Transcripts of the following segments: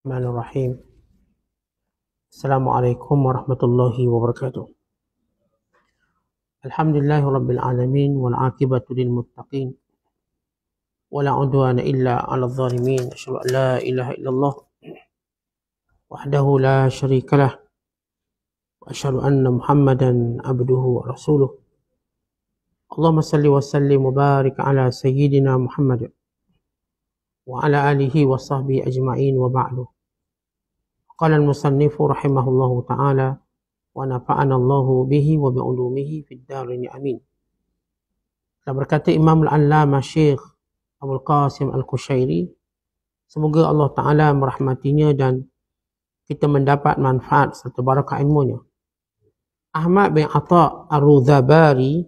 الرحمن الرحيم السلام عليكم ورحمة الله وبركاته الحمد لله رب العالمين والعاقبة للمتقين ولا عدوان إلا على الظالمين أشهد أن لا إله إلا الله وحده لا شريك له وأشهد أن محمدا عبده ورسوله اللهم صل وسلم وبارك على سيدنا محمد wa ala alihi wa sahbihi ajma'in wa ba'du. Qala al-musannifu rahimahullahu ta'ala wa nafa'ana Allahu bihi wa bi'ulumihi fid darin amin. Dan berkata Imam Al-Allama Syekh Abu Qasim Al-Kushairi semoga Allah Ta'ala merahmatinya dan kita mendapat manfaat serta barakah ilmunya. Ahmad bin Ata Ar-Rudhabari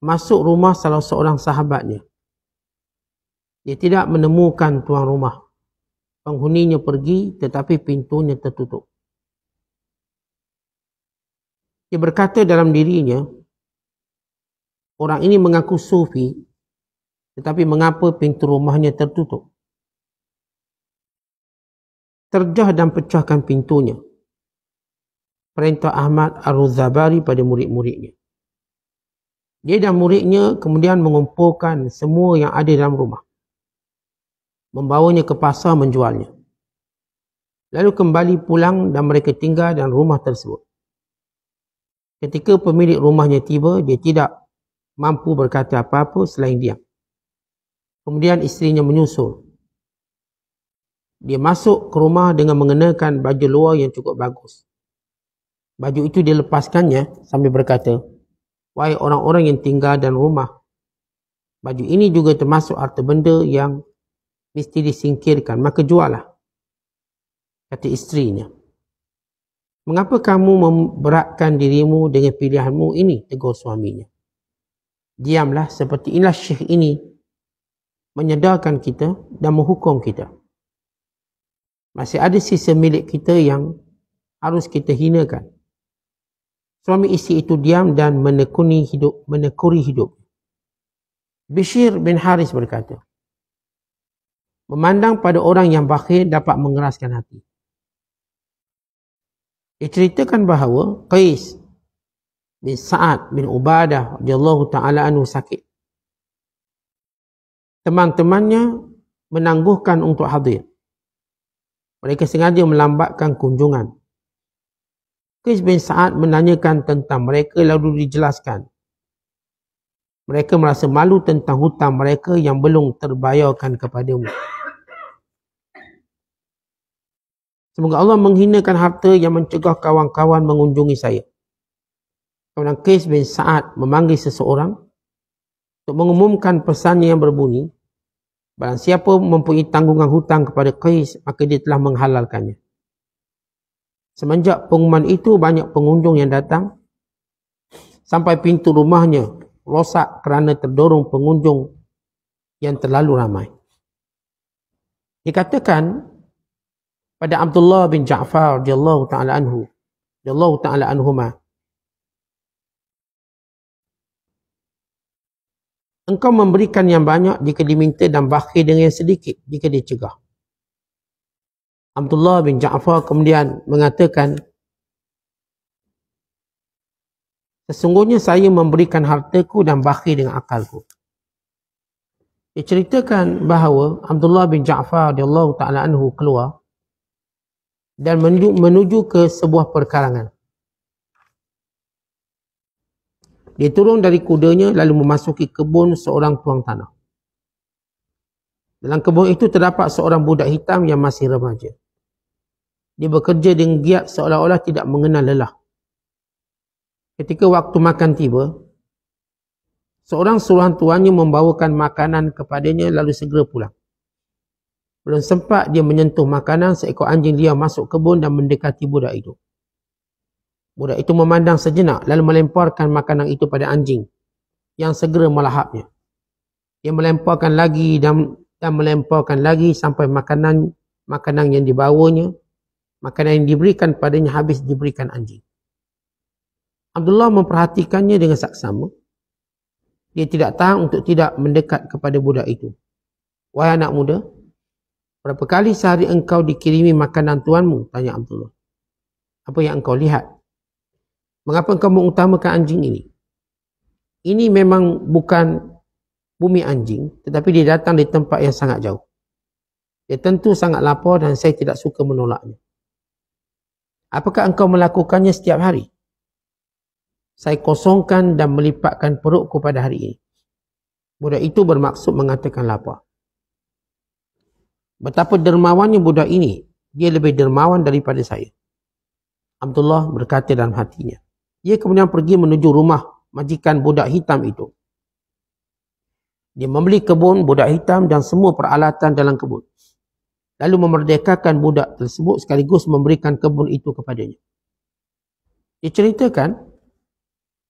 masuk rumah salah seorang sahabatnya. Dia tidak menemukan tuan rumah. Penghuninya pergi tetapi pintunya tertutup. Dia berkata dalam dirinya, orang ini mengaku sufi tetapi mengapa pintu rumahnya tertutup? Terjah dan pecahkan pintunya. Perintah Ahmad Ar-Ruzabari pada murid-muridnya. Dia dan muridnya kemudian mengumpulkan semua yang ada dalam rumah membawanya ke pasar menjualnya. Lalu kembali pulang dan mereka tinggal dalam rumah tersebut. Ketika pemilik rumahnya tiba, dia tidak mampu berkata apa-apa selain diam. Kemudian isterinya menyusul. Dia masuk ke rumah dengan mengenakan baju luar yang cukup bagus. Baju itu dia lepaskannya sambil berkata, Wahai orang-orang yang tinggal dalam rumah, baju ini juga termasuk harta benda yang mesti disingkirkan maka juallah kata isterinya mengapa kamu memberatkan dirimu dengan pilihanmu ini tegur suaminya diamlah seperti inilah syekh ini menyedarkan kita dan menghukum kita masih ada sisa milik kita yang harus kita hinakan suami isteri itu diam dan menekuni hidup menekuri hidup Bishir bin Haris berkata, Memandang pada orang yang bakhil dapat mengeraskan hati. Ceritakan bahawa Qais bin Sa'ad bin Ubadah Allah taala anhu sakit. Teman-temannya menangguhkan untuk hadir. Mereka sengaja melambatkan kunjungan. Qais bin Sa'ad menanyakan tentang mereka lalu dijelaskan. Mereka merasa malu tentang hutang mereka yang belum terbayarkan kepadamu. mereka. Semoga Allah menghinakan harta yang mencegah kawan-kawan mengunjungi saya. Kemudian Qais bin Sa'ad memanggil seseorang untuk mengumumkan pesannya yang berbunyi. Barang siapa mempunyai tanggungan hutang kepada Qais, maka dia telah menghalalkannya. Semenjak pengumuman itu, banyak pengunjung yang datang. Sampai pintu rumahnya rosak kerana terdorong pengunjung yang terlalu ramai. Dikatakan pada Abdullah bin Ja'far radhiyallahu taala anhu radhiyallahu taala anhuma engkau memberikan yang banyak jika diminta dan bakhil dengan yang sedikit jika dicegah Abdullah bin Ja'far kemudian mengatakan sesungguhnya saya memberikan hartaku dan bakhil dengan akalku diceritakan bahawa Abdullah bin Ja'far radhiyallahu taala anhu keluar dan menuju, menuju ke sebuah perkarangan. Dia turun dari kudanya lalu memasuki kebun seorang tuang tanah. Dalam kebun itu terdapat seorang budak hitam yang masih remaja. Dia bekerja dengan giat seolah-olah tidak mengenal lelah. Ketika waktu makan tiba, seorang suruhan tuannya membawakan makanan kepadanya lalu segera pulang. Belum sempat dia menyentuh makanan, seekor anjing liar masuk kebun dan mendekati budak itu. Budak itu memandang sejenak lalu melemparkan makanan itu pada anjing yang segera melahapnya. Dia melemparkan lagi dan, dan melemparkan lagi sampai makanan makanan yang dibawanya, makanan yang diberikan padanya habis diberikan anjing. Abdullah memperhatikannya dengan saksama. Dia tidak tahan untuk tidak mendekat kepada budak itu. Wahai anak muda, Berapa kali sehari engkau dikirimi makanan tuanmu? Tanya Abdullah. Apa yang engkau lihat? Mengapa engkau mengutamakan anjing ini? Ini memang bukan bumi anjing, tetapi dia datang di tempat yang sangat jauh. Dia tentu sangat lapar dan saya tidak suka menolaknya. Apakah engkau melakukannya setiap hari? Saya kosongkan dan melipatkan perutku pada hari ini. Budak itu bermaksud mengatakan lapar. Betapa dermawannya budak ini. Dia lebih dermawan daripada saya. Abdullah berkata dalam hatinya. Dia kemudian pergi menuju rumah majikan budak hitam itu. Dia membeli kebun budak hitam dan semua peralatan dalam kebun. Lalu memerdekakan budak tersebut sekaligus memberikan kebun itu kepadanya. Diceritakan,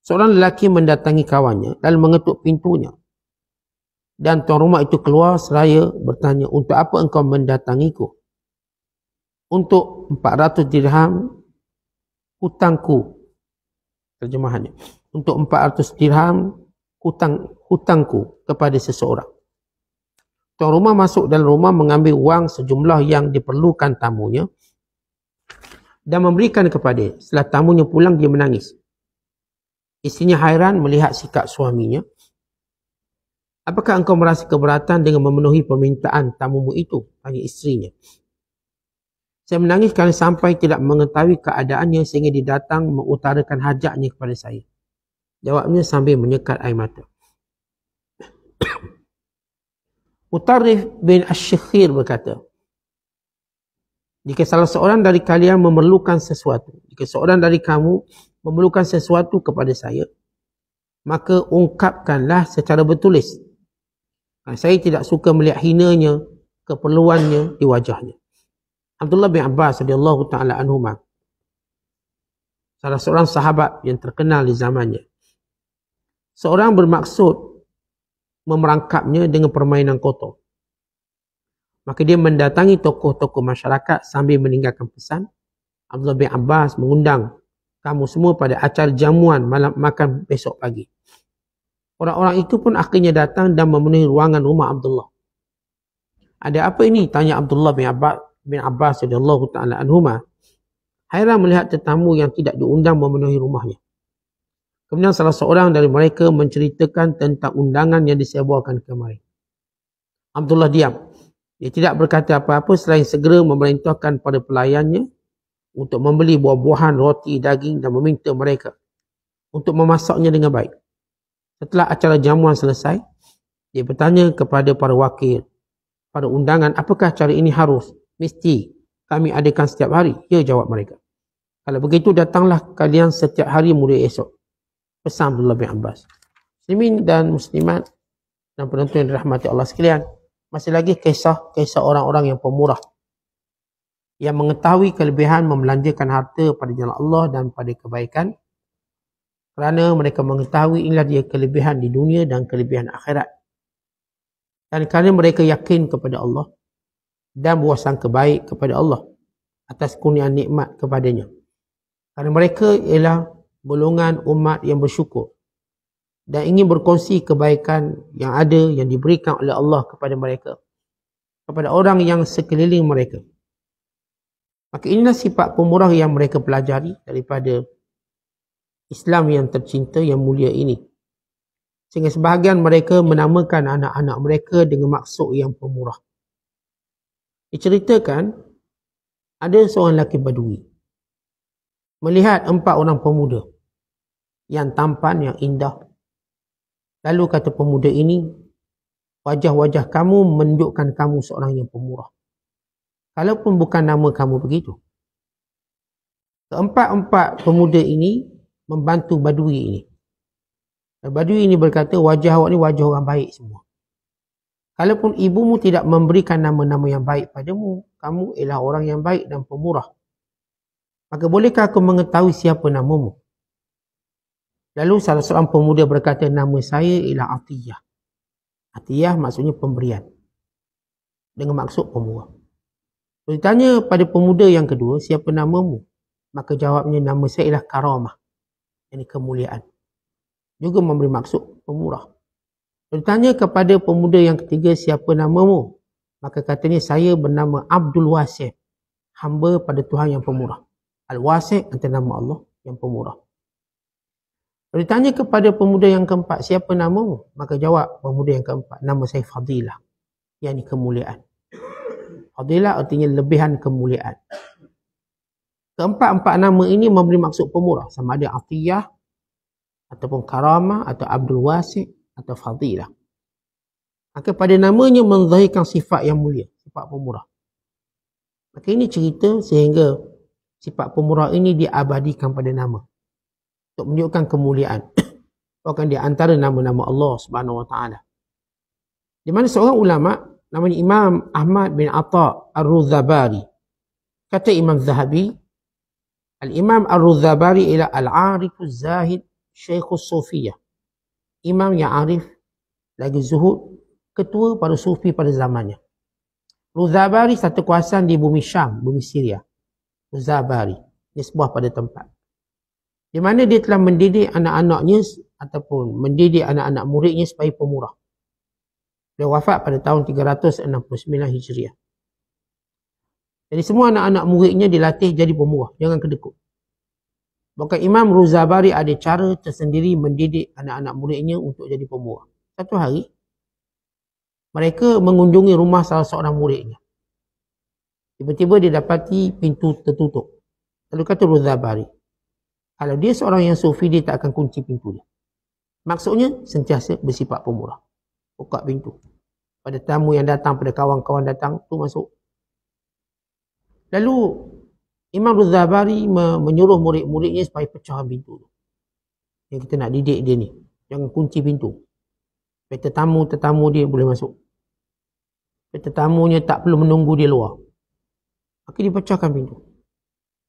seorang lelaki mendatangi kawannya dan mengetuk pintunya. Dan tuan rumah itu keluar seraya bertanya, untuk apa engkau mendatangiku? Untuk 400 dirham hutangku. Terjemahannya. Untuk 400 dirham hutang, hutangku kepada seseorang. Tuan rumah masuk dalam rumah mengambil wang sejumlah yang diperlukan tamunya dan memberikan kepada dia. Setelah tamunya pulang, dia menangis. Isinya hairan melihat sikap suaminya. Apakah engkau merasa keberatan dengan memenuhi permintaan tamumu itu? Tanya istrinya. Saya menangis kerana sampai tidak mengetahui keadaannya sehingga dia datang mengutarakan hajatnya kepada saya. Jawabnya sambil menyekat air mata. Utarif bin Ash-Shikhir berkata, Jika salah seorang dari kalian memerlukan sesuatu, jika seorang dari kamu memerlukan sesuatu kepada saya, maka ungkapkanlah secara bertulis Ha, saya tidak suka melihat hinanya, keperluannya di wajahnya. Abdullah bin Abbas radhiyallahu taala anhuma salah seorang sahabat yang terkenal di zamannya. Seorang bermaksud memerangkapnya dengan permainan kotor. Maka dia mendatangi tokoh-tokoh masyarakat sambil meninggalkan pesan. Abdullah bin Abbas mengundang kamu semua pada acara jamuan malam makan besok pagi. Orang-orang itu pun akhirnya datang dan memenuhi ruangan rumah Abdullah. Ada apa ini? Tanya Abdullah bin Abbas bin Abbas radhiyallahu taala anhuma. Hairan melihat tetamu yang tidak diundang memenuhi rumahnya. Kemudian salah seorang dari mereka menceritakan tentang undangan yang ke mari. Abdullah diam. Dia tidak berkata apa-apa selain segera memerintahkan pada pelayannya untuk membeli buah-buahan, roti, daging dan meminta mereka untuk memasaknya dengan baik. Setelah acara jamuan selesai, dia bertanya kepada para wakil, para undangan, apakah acara ini harus? Mesti kami adakan setiap hari. Dia ya, jawab mereka. Kalau begitu, datanglah kalian setiap hari mulai esok. Pesan Abdullah bin Abbas. Muslimin dan Muslimat dan penonton yang dirahmati Allah sekalian. Masih lagi kisah-kisah orang-orang yang pemurah. Yang mengetahui kelebihan membelanjakan harta pada jalan Allah dan pada kebaikan kerana mereka mengetahui inilah dia kelebihan di dunia dan kelebihan akhirat. Dan kerana mereka yakin kepada Allah dan buasang kebaik kepada Allah atas kurnian nikmat kepadanya. Kerana mereka ialah golongan umat yang bersyukur dan ingin berkongsi kebaikan yang ada yang diberikan oleh Allah kepada mereka. Kepada orang yang sekeliling mereka. Maka inilah sifat pemurah yang mereka pelajari daripada Islam yang tercinta yang mulia ini. Sehingga sebahagian mereka menamakan anak-anak mereka dengan maksud yang pemurah. Diceritakan, ada seorang lelaki badui. Melihat empat orang pemuda yang tampan, yang indah. Lalu kata pemuda ini, wajah-wajah kamu menunjukkan kamu seorang yang pemurah. Kalaupun bukan nama kamu begitu. Keempat-empat pemuda ini membantu badui ini. Dan badui ini berkata wajah awak ni wajah orang baik semua. Kalaupun ibumu tidak memberikan nama-nama yang baik padamu, kamu ialah orang yang baik dan pemurah. Maka bolehkah aku mengetahui siapa namamu? Lalu salah seorang pemuda berkata, nama saya ialah Atiyah. Atiyah maksudnya pemberian. Dengan maksud pemurah. Bertanya pada pemuda yang kedua, siapa namamu? Maka jawabnya, nama saya ialah Karamah ini kemuliaan. Juga memberi maksud pemurah. Bertanya kepada pemuda yang ketiga siapa namamu? Maka katanya saya bernama Abdul Wasif. Hamba pada Tuhan yang pemurah. Al-Wasif antara nama Allah yang pemurah. Bertanya kepada pemuda yang keempat siapa namamu? Maka jawab pemuda yang keempat nama saya Fadilah. Yang ini kemuliaan. Fadilah artinya lebihan kemuliaan. Keempat-empat nama ini memberi maksud pemurah. Sama ada Atiyah, ataupun Karamah, atau Abdul Wasik, atau Fadilah. Maka pada namanya menzahirkan sifat yang mulia, sifat pemurah. Maka ini cerita sehingga sifat pemurah ini diabadikan pada nama. Untuk menunjukkan kemuliaan. Bahkan di antara nama-nama Allah Subhanahu Wa Taala. Di mana seorang ulama namanya Imam Ahmad bin Atta Ar-Ruzabari. Kata Imam Zahabi, Al-Imam ar ruzabari ila Al-Arifu Zahid Syekh Sufiyah. Imam yang arif lagi zuhud ketua para sufi pada zamannya. Ruzabari satu kuasaan di bumi Syam, bumi Syria. Ruzabari. Ini sebuah pada tempat. Di mana dia telah mendidik anak-anaknya ataupun mendidik anak-anak muridnya supaya pemurah. Dia wafat pada tahun 369 Hijriah. Jadi semua anak-anak muridnya dilatih jadi pemurah. Jangan kedekut. Maka Imam Ruzabari ada cara tersendiri mendidik anak-anak muridnya untuk jadi pemurah. Satu hari, mereka mengunjungi rumah salah seorang muridnya. Tiba-tiba dia dapati pintu tertutup. Lalu kata Ruzabari, kalau dia seorang yang sufi, dia tak akan kunci pintu dia. Maksudnya, sentiasa bersifat pemurah. Buka pintu. Pada tamu yang datang, pada kawan-kawan datang, tu masuk Lalu Imam Ruzabari menyuruh murid-muridnya supaya pecah pintu. Yang kita nak didik dia ni. Jangan kunci pintu. Supaya tetamu-tetamu dia boleh masuk. Supaya tetamunya tak perlu menunggu dia luar. Maka dipecahkan pintu.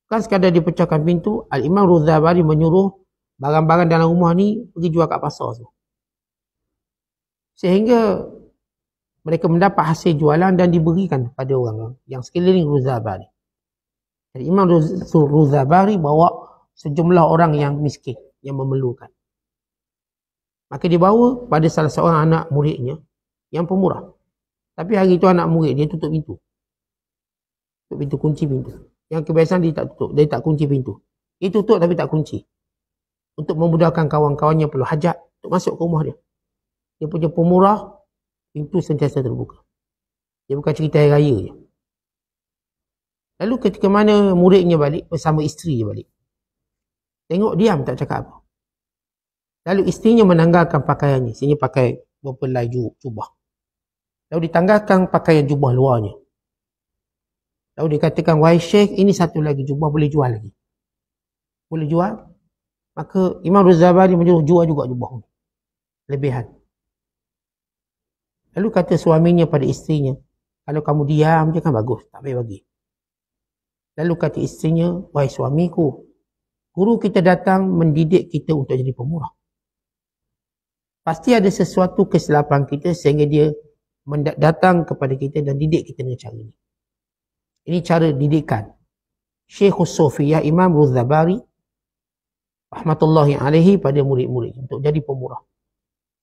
Bukan sekadar dipecahkan pintu, Al-Imam Ruzabari menyuruh barang-barang dalam rumah ni pergi jual kat pasar tu. Sehingga mereka mendapat hasil jualan dan diberikan kepada orang yang sekeliling Ruzabari. Jadi Imam Ruzabari bawa sejumlah orang yang miskin, yang memerlukan. Maka dia bawa pada salah seorang anak muridnya yang pemurah. Tapi hari itu anak murid dia tutup pintu. Tutup pintu, kunci pintu. Yang kebiasaan dia tak tutup, dia tak kunci pintu. Dia tutup tapi tak kunci. Untuk memudahkan kawan-kawannya perlu hajat untuk masuk ke rumah dia. Dia punya pemurah, pintu sentiasa terbuka. Dia bukan cerita hari raya je. Lalu ketika mana muridnya balik bersama isteri dia balik. Tengok diam tak cakap apa. Lalu isterinya menanggalkan pakaiannya. Sini pakai beberapa laju jubah. Lalu ditanggalkan pakaian jubah luarnya. Lalu dikatakan, Wai Sheikh, ini satu lagi jubah boleh jual lagi. Boleh jual? Maka Imam Ruzabari menjual jual juga jubah. Lebihan. Lalu kata suaminya pada isterinya, kalau kamu diam dia kan bagus. Tak payah bagi. Lalu kata istrinya, wahai suamiku, guru kita datang mendidik kita untuk jadi pemurah. Pasti ada sesuatu kesilapan kita sehingga dia datang kepada kita dan didik kita dengan cara ini. Ini cara didikan. Syekhus Sofiyah Imam Ruzabari Rahmatullahi alaihi pada murid-murid untuk jadi pemurah.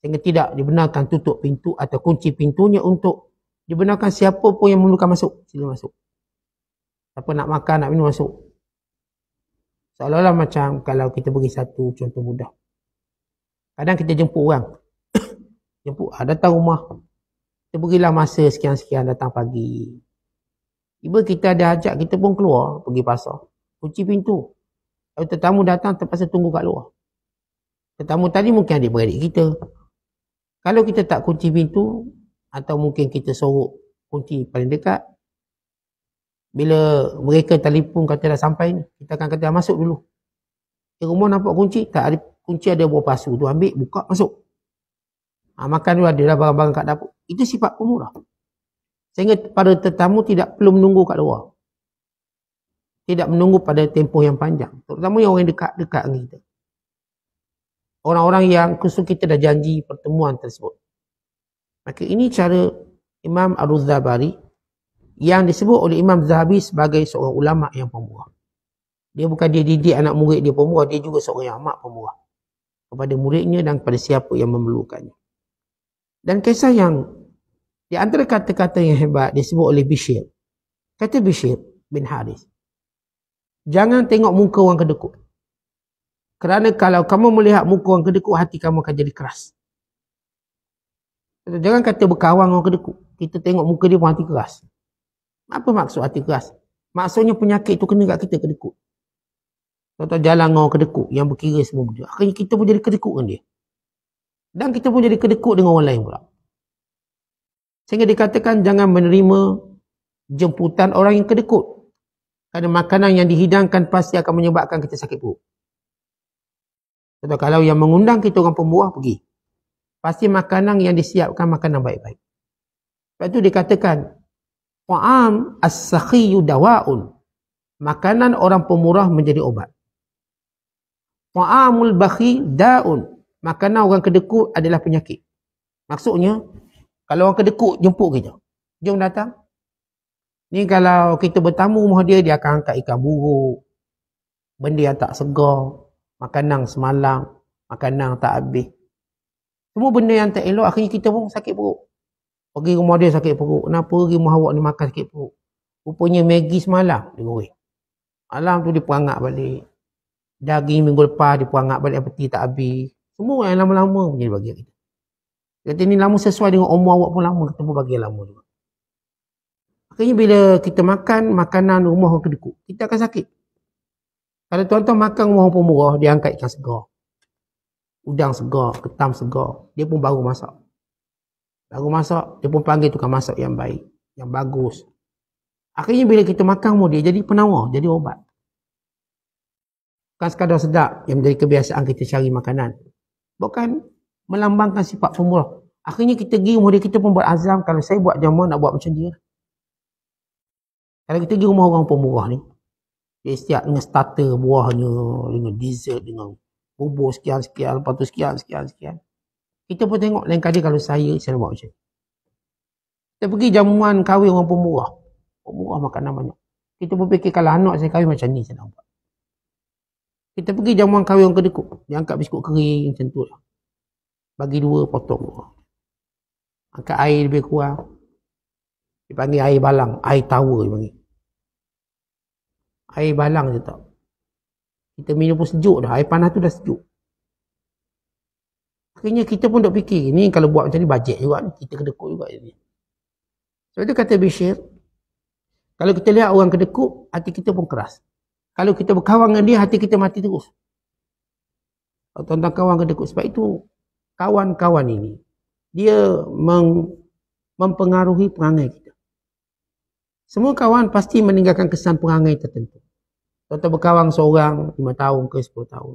Sehingga tidak dibenarkan tutup pintu atau kunci pintunya untuk dibenarkan siapa pun yang memerlukan masuk. Sila masuk siapa nak makan nak minum masuk seolah-olah macam kalau kita beri satu contoh mudah kadang kita jemput orang jemput ah, datang rumah kita berilah masa sekian-sekian datang pagi tiba kita ada ajak kita pun keluar pergi pasar kunci pintu kalau tetamu datang terpaksa tunggu kat luar tetamu tadi mungkin adik-beradik kita kalau kita tak kunci pintu atau mungkin kita sorok kunci paling dekat bila mereka telefon kata dah sampai ni, kita akan kata ah, masuk dulu. Di rumah nampak kunci, tak ada kunci ada buah pasu tu ambil, buka, masuk. Ha, makan tu ada lah, barang-barang kat dapur. Itu sifat pemurah. Sehingga para tetamu tidak perlu menunggu kat luar. Tidak menunggu pada tempoh yang panjang. Terutama yang orang dekat-dekat dengan kita. Orang-orang yang khusus kita dah janji pertemuan tersebut. Maka ini cara Imam Ar-Ruzabari yang disebut oleh Imam Zahabi sebagai seorang ulama yang pemurah. Dia bukan dia didik anak murid dia pemurah, dia juga seorang yang amat pemurah kepada muridnya dan kepada siapa yang memerlukannya. Dan kisah yang di antara kata-kata yang hebat disebut oleh Bishir. Kata Bishir bin Haris. Jangan tengok muka orang kedekut. Kerana kalau kamu melihat muka orang kedekut, hati kamu akan jadi keras. Jangan kata berkawan orang kedekut. Kita tengok muka dia pun hati keras. Apa maksud hati keras? Maksudnya penyakit itu kena kat kita kedekut. Contoh jalan orang kedekut yang berkira semua benda. Akhirnya kita pun jadi kedekut dengan dia. Dan kita pun jadi kedekut dengan orang lain pula. Sehingga dikatakan jangan menerima jemputan orang yang kedekut. Kerana makanan yang dihidangkan pasti akan menyebabkan kita sakit buruk. Contoh kalau yang mengundang kita orang pembuah pergi. Pasti makanan yang disiapkan makanan baik-baik. Lepas tu dikatakan Ta'am as-sakhiyu dawa'un. Makanan orang pemurah menjadi obat. Ta'amul bakhi da'un. Makanan orang kedekut adalah penyakit. Maksudnya, kalau orang kedekut, jemput kita. Jom datang. Ni kalau kita bertamu rumah dia, dia akan angkat ikan buruk. Benda yang tak segar. Makanan semalam. Makanan tak habis. Semua benda yang tak elok, akhirnya kita pun sakit buruk. Pergi rumah dia sakit perut. Kenapa pergi rumah awak ni makan sakit perut? Rupanya Maggi semalam. Dia berit. Malam tu dia perangat balik. Daging minggu lepas dia perangat balik. Peti tak habis. Semua yang lama-lama punya dia bagi kita. Dia kata ni lama sesuai dengan umur awak pun lama. Kita pun bagi lama juga. Makanya bila kita makan makanan rumah orang kedekut. Kita akan sakit. Kalau tuan-tuan makan rumah orang pun murah. Dia angkat ikan segar. Udang segar. Ketam segar. Dia pun baru masak. Baru masak, dia pun panggil tukang masak yang baik, yang bagus. Akhirnya bila kita makan pun dia jadi penawar, jadi obat. Bukan sekadar sedap yang menjadi kebiasaan kita cari makanan. Bukan melambangkan sifat pemurah. Akhirnya kita pergi rumah dia, kita pun buat azam. Kalau saya buat jamuan, nak buat macam dia. Kalau kita pergi rumah orang pemurah ni, dia siap dengan starter buahnya, dengan dessert, dengan bubur sekian-sekian, lepas tu sekian-sekian-sekian. Kita pun tengok lain kali kalau saya, saya nak buat macam Kita pergi jamuan kahwin orang pemurah. Pemurah oh, makanan banyak. Kita pun fikir kalau anak saya kahwin macam ni, saya nak buat. Kita pergi jamuan kahwin orang kedekut. Dia angkat biskut kering macam tu lah. Bagi dua potong. Angkat air lebih kurang. Dia panggil air balang. Air tawa dia panggil. Air balang je tak. Kita minum pun sejuk dah. Air panas tu dah sejuk. Akhirnya kita pun duk fikir, ni kalau buat macam ni bajet juga ni, kita kedekut juga ni. Sebab tu kata Bishir, kalau kita lihat orang kedekut, hati kita pun keras. Kalau kita berkawan dengan dia, hati kita mati terus. Tentang kawan kedekut. Sebab itu, kawan-kawan ini, dia meng mempengaruhi perangai kita. Semua kawan pasti meninggalkan kesan perangai tertentu. Contoh berkawan seorang 5 tahun ke 10 tahun.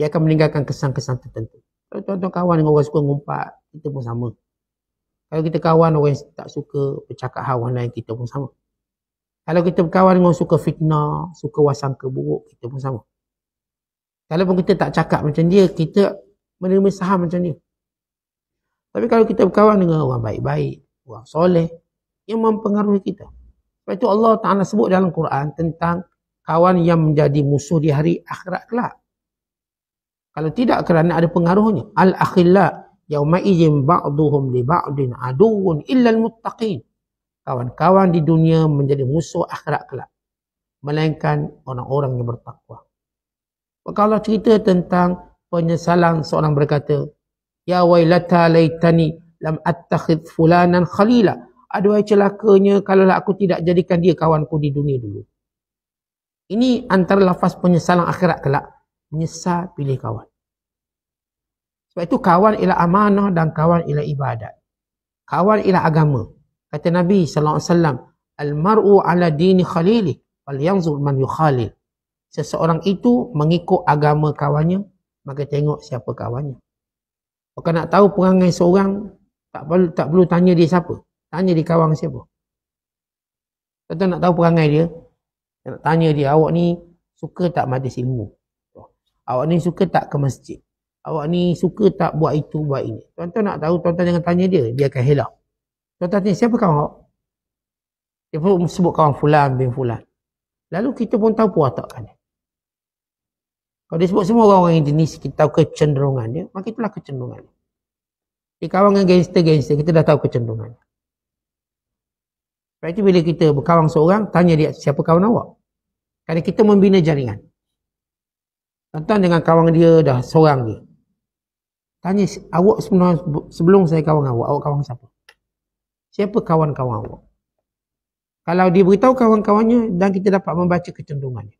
Dia akan meninggalkan kesan-kesan tertentu tuan-tuan kawan dengan orang suka ngumpat, kita pun sama. Kalau kita kawan orang yang tak suka bercakap hal orang lain, kita pun sama. Kalau kita berkawan dengan orang suka fitnah, suka wasangka buruk, kita pun sama. Kalau pun kita tak cakap macam dia, kita menerima saham macam dia. Tapi kalau kita berkawan dengan orang baik-baik, orang soleh, yang mempengaruhi kita. Sebab itu Allah Ta'ala sebut dalam Quran tentang kawan yang menjadi musuh di hari akhirat kelak. Kalau tidak kerana ada pengaruhnya. Al-akhilla yauma idzin ba'dhum li ba'din aduun illa al-muttaqin. Kawan-kawan di dunia menjadi musuh akhirat kelak. Melainkan orang-orang yang bertakwa. Maka Allah cerita tentang penyesalan seorang berkata, Ya wailata laytani lam attakhid fulanan khalila. Aduhai celakanya kalaulah aku tidak jadikan dia kawanku di dunia dulu. Ini antara lafaz penyesalan akhirat kelak menyesal pilih kawan. Sebab itu kawan ialah amanah dan kawan ialah ibadat. Kawan ialah agama. Kata Nabi sallallahu alaihi wasallam, "Al-mar'u 'ala dini khalili, fal yanzur man yukhalil." Seseorang itu mengikut agama kawannya, maka tengok siapa kawannya. Kalau nak tahu perangai seorang, tak perlu tak perlu tanya dia siapa. Tanya di kawan siapa. Kalau nak tahu perangai dia, nak tanya dia awak ni suka tak majlis ilmu. Awak ni suka tak ke masjid? Awak ni suka tak buat itu, buat ini? Tuan-tuan nak tahu, tuan-tuan jangan tanya dia. Dia akan helak. Tuan-tuan tanya, siapa kawan awak? Dia pun sebut kawan fulan bin fulan. Lalu kita pun tahu puas tak kan? Kalau dia sebut semua orang-orang yang jenis, kita tahu kecenderungan dia, maka itulah kecenderungan dia. Dia kawan dengan gangster-gangster, kita dah tahu kecenderungan dia. Sebab itu bila kita berkawan seorang, tanya dia siapa kawan awak? Kerana kita membina jaringan. Tuan-tuan dengan kawan dia dah seorang je. Tanya awak sebenarnya sebelum saya kawan awak, awak kawan siapa? Siapa kawan-kawan awak? Kalau dia beritahu kawan-kawannya dan kita dapat membaca kecenderungannya.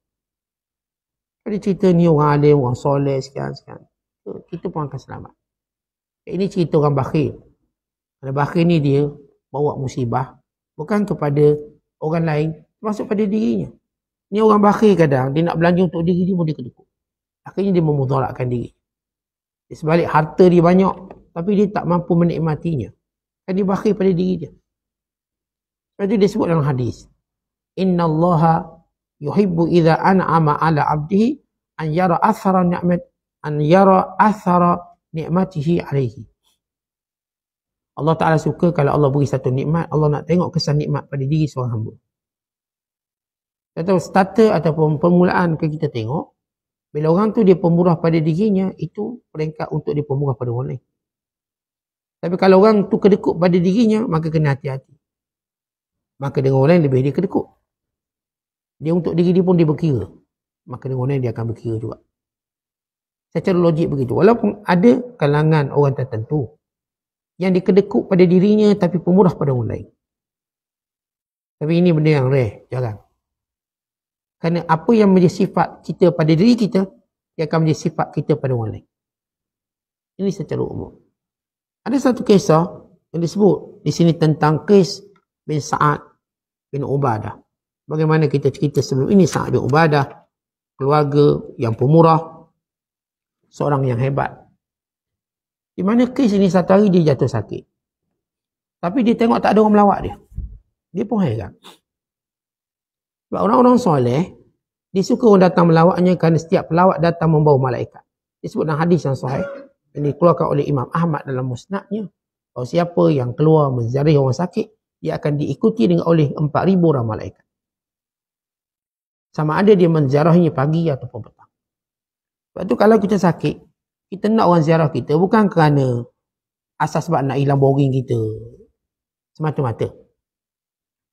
Ada cerita ni orang alim, orang soleh sekian-sekian. Kita pun akan selamat. Eh, ini cerita orang bakhil. Kalau bakhil ni dia bawa musibah. Bukan kepada orang lain. Masuk pada dirinya. Ni orang bakhil kadang. Dia nak belanja untuk diri dia pun dia kedukung. Akhirnya dia memudaratkan diri. Di sebalik harta dia banyak tapi dia tak mampu menikmatinya. Kan dia bakhil pada diri dia. Sebab itu dia sebut dalam hadis. Inna allaha yuhibbu idha an'ama ala abdihi an yara athara ni'mat an yara athara ni'matihi alaihi. Allah Ta'ala suka kalau Allah beri satu nikmat, Allah nak tengok kesan nikmat pada diri seorang hamba. Kita tahu starter ataupun permulaan ke kita tengok, bila orang tu dia pemurah pada dirinya, itu peringkat untuk dia pemurah pada orang lain. Tapi kalau orang tu kedekut pada dirinya, maka kena hati-hati. Maka dengan orang lain lebih dia kedekut. Dia untuk diri dia pun dia berkira. Maka dengan orang lain dia akan berkira juga. Secara logik begitu. Walaupun ada kalangan orang tertentu yang dikedekut pada dirinya tapi pemurah pada orang lain. Tapi ini benda yang rare, jarang. Kerana apa yang menjadi sifat kita pada diri kita, ia akan menjadi sifat kita pada orang lain. Ini secara umum. Ada satu kisah yang disebut di sini tentang kes bin Sa'ad bin Ubadah. Bagaimana kita cerita sebelum ini Sa'ad bin Ubadah, keluarga yang pemurah, seorang yang hebat. Di mana kes ini satu hari dia jatuh sakit. Tapi dia tengok tak ada orang melawat dia. Dia pun hebat. Sebab orang-orang soleh, dia suka orang datang melawatnya kerana setiap pelawat datang membawa malaikat. Dia sebut dalam hadis yang sahih. Ini keluarkan oleh Imam Ahmad dalam musnadnya. Kalau siapa yang keluar menziarahi orang sakit, dia akan diikuti dengan oleh 4,000 orang malaikat. Sama ada dia menziarahinya pagi ataupun petang. Sebab tu kalau kita sakit, kita nak orang ziarah kita bukan kerana asas sebab nak hilang boring kita. Semata-mata.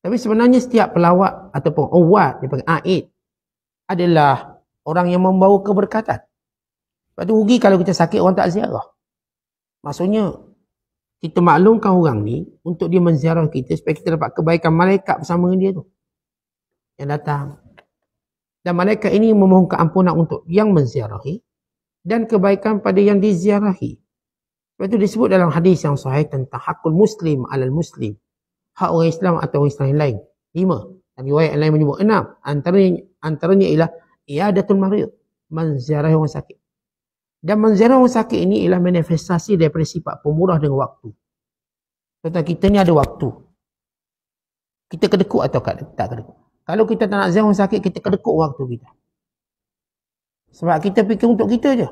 Tapi sebenarnya setiap pelawak ataupun uwat dia panggil aid adalah orang yang membawa keberkatan. Sebab tu rugi kalau kita sakit orang tak ziarah. Maksudnya kita maklumkan orang ni untuk dia menziarah kita supaya kita dapat kebaikan malaikat bersama dengan dia tu. Yang datang. Dan malaikat ini memohon keampunan untuk yang menziarahi dan kebaikan pada yang diziarahi. Sebab itu disebut dalam hadis yang sahih tentang hakul muslim alal muslim hak orang Islam atau orang Islam yang lain. Lima. Dan riwayat yang lain menyebut. Enam. Antaranya, antaranya ialah ia iadatul mariyut. Menziarahi orang sakit. Dan menziarahi orang sakit ini ialah manifestasi daripada sifat pemurah dengan waktu. Contoh kita ni ada waktu. Kita kedekut atau tak kedekut. Kalau kita tak nak ziarah orang sakit, kita kedekut waktu kita. Sebab kita fikir untuk kita je.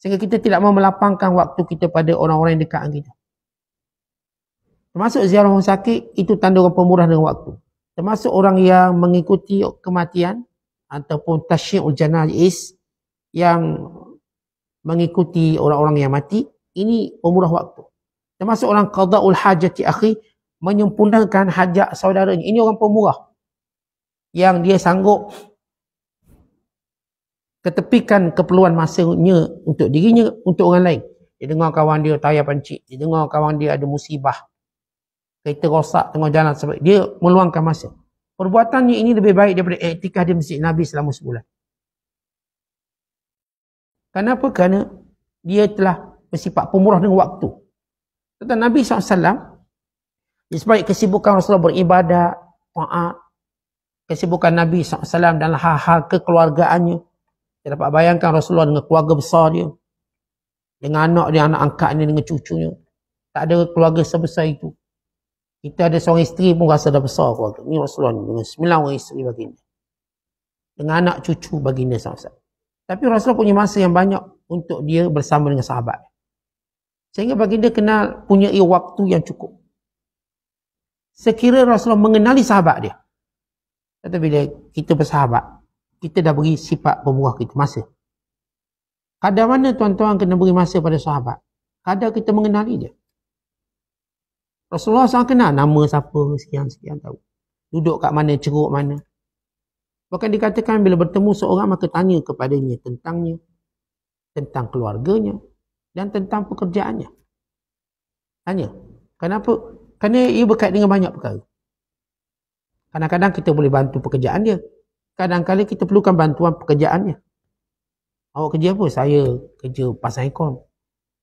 Sehingga kita tidak mahu melapangkan waktu kita pada orang-orang yang dekat dengan kita. Termasuk ziarah orang sakit, itu tanda orang pemurah dengan waktu. Termasuk orang yang mengikuti kematian ataupun tashi'ul is yang mengikuti orang-orang yang mati, ini pemurah waktu. Termasuk orang qada'ul hajati akhi, menyempurnakan hajat saudaranya. Ini orang pemurah yang dia sanggup ketepikan keperluan masanya untuk dirinya, untuk orang lain. Dia dengar kawan dia tayar pancik. Dia dengar kawan dia ada musibah kereta rosak tengah jalan sebab dia meluangkan masa. Perbuatannya ini lebih baik daripada etika di masjid Nabi selama sebulan. Kenapa? Kerana dia telah bersifat pemurah dengan waktu. Tentang Nabi SAW, disebabkan kesibukan Rasulullah beribadat, taat, kesibukan Nabi SAW dan hal-hal kekeluargaannya, kita dapat bayangkan Rasulullah dengan keluarga besar dia, dengan anak dia, anak angkat ini dengan cucunya. Tak ada keluarga sebesar itu. Kita ada seorang isteri pun rasa dah besar keluarga. Ini Rasulullah ni dengan sembilan orang isteri baginda. Dengan anak cucu baginda sama Tapi Rasulullah punya masa yang banyak untuk dia bersama dengan sahabat. Sehingga baginda kenal punya waktu yang cukup. Sekiranya Rasulullah mengenali sahabat dia. Kata bila kita bersahabat, kita dah beri sifat pemurah kita masa. Kadang mana tuan-tuan kena beri masa pada sahabat? Kadang kita mengenali dia. Rasulullah SAW kenal nama siapa sekian-sekian tahu. Duduk kat mana, ceruk mana. Bahkan dikatakan bila bertemu seorang maka tanya kepadanya tentangnya, tentang keluarganya dan tentang pekerjaannya. Tanya. Kenapa? Kerana ia berkait dengan banyak perkara. Kadang-kadang kita boleh bantu pekerjaan dia. Kadang-kadang kita perlukan bantuan pekerjaannya. Awak kerja apa? Saya kerja pasang ikon.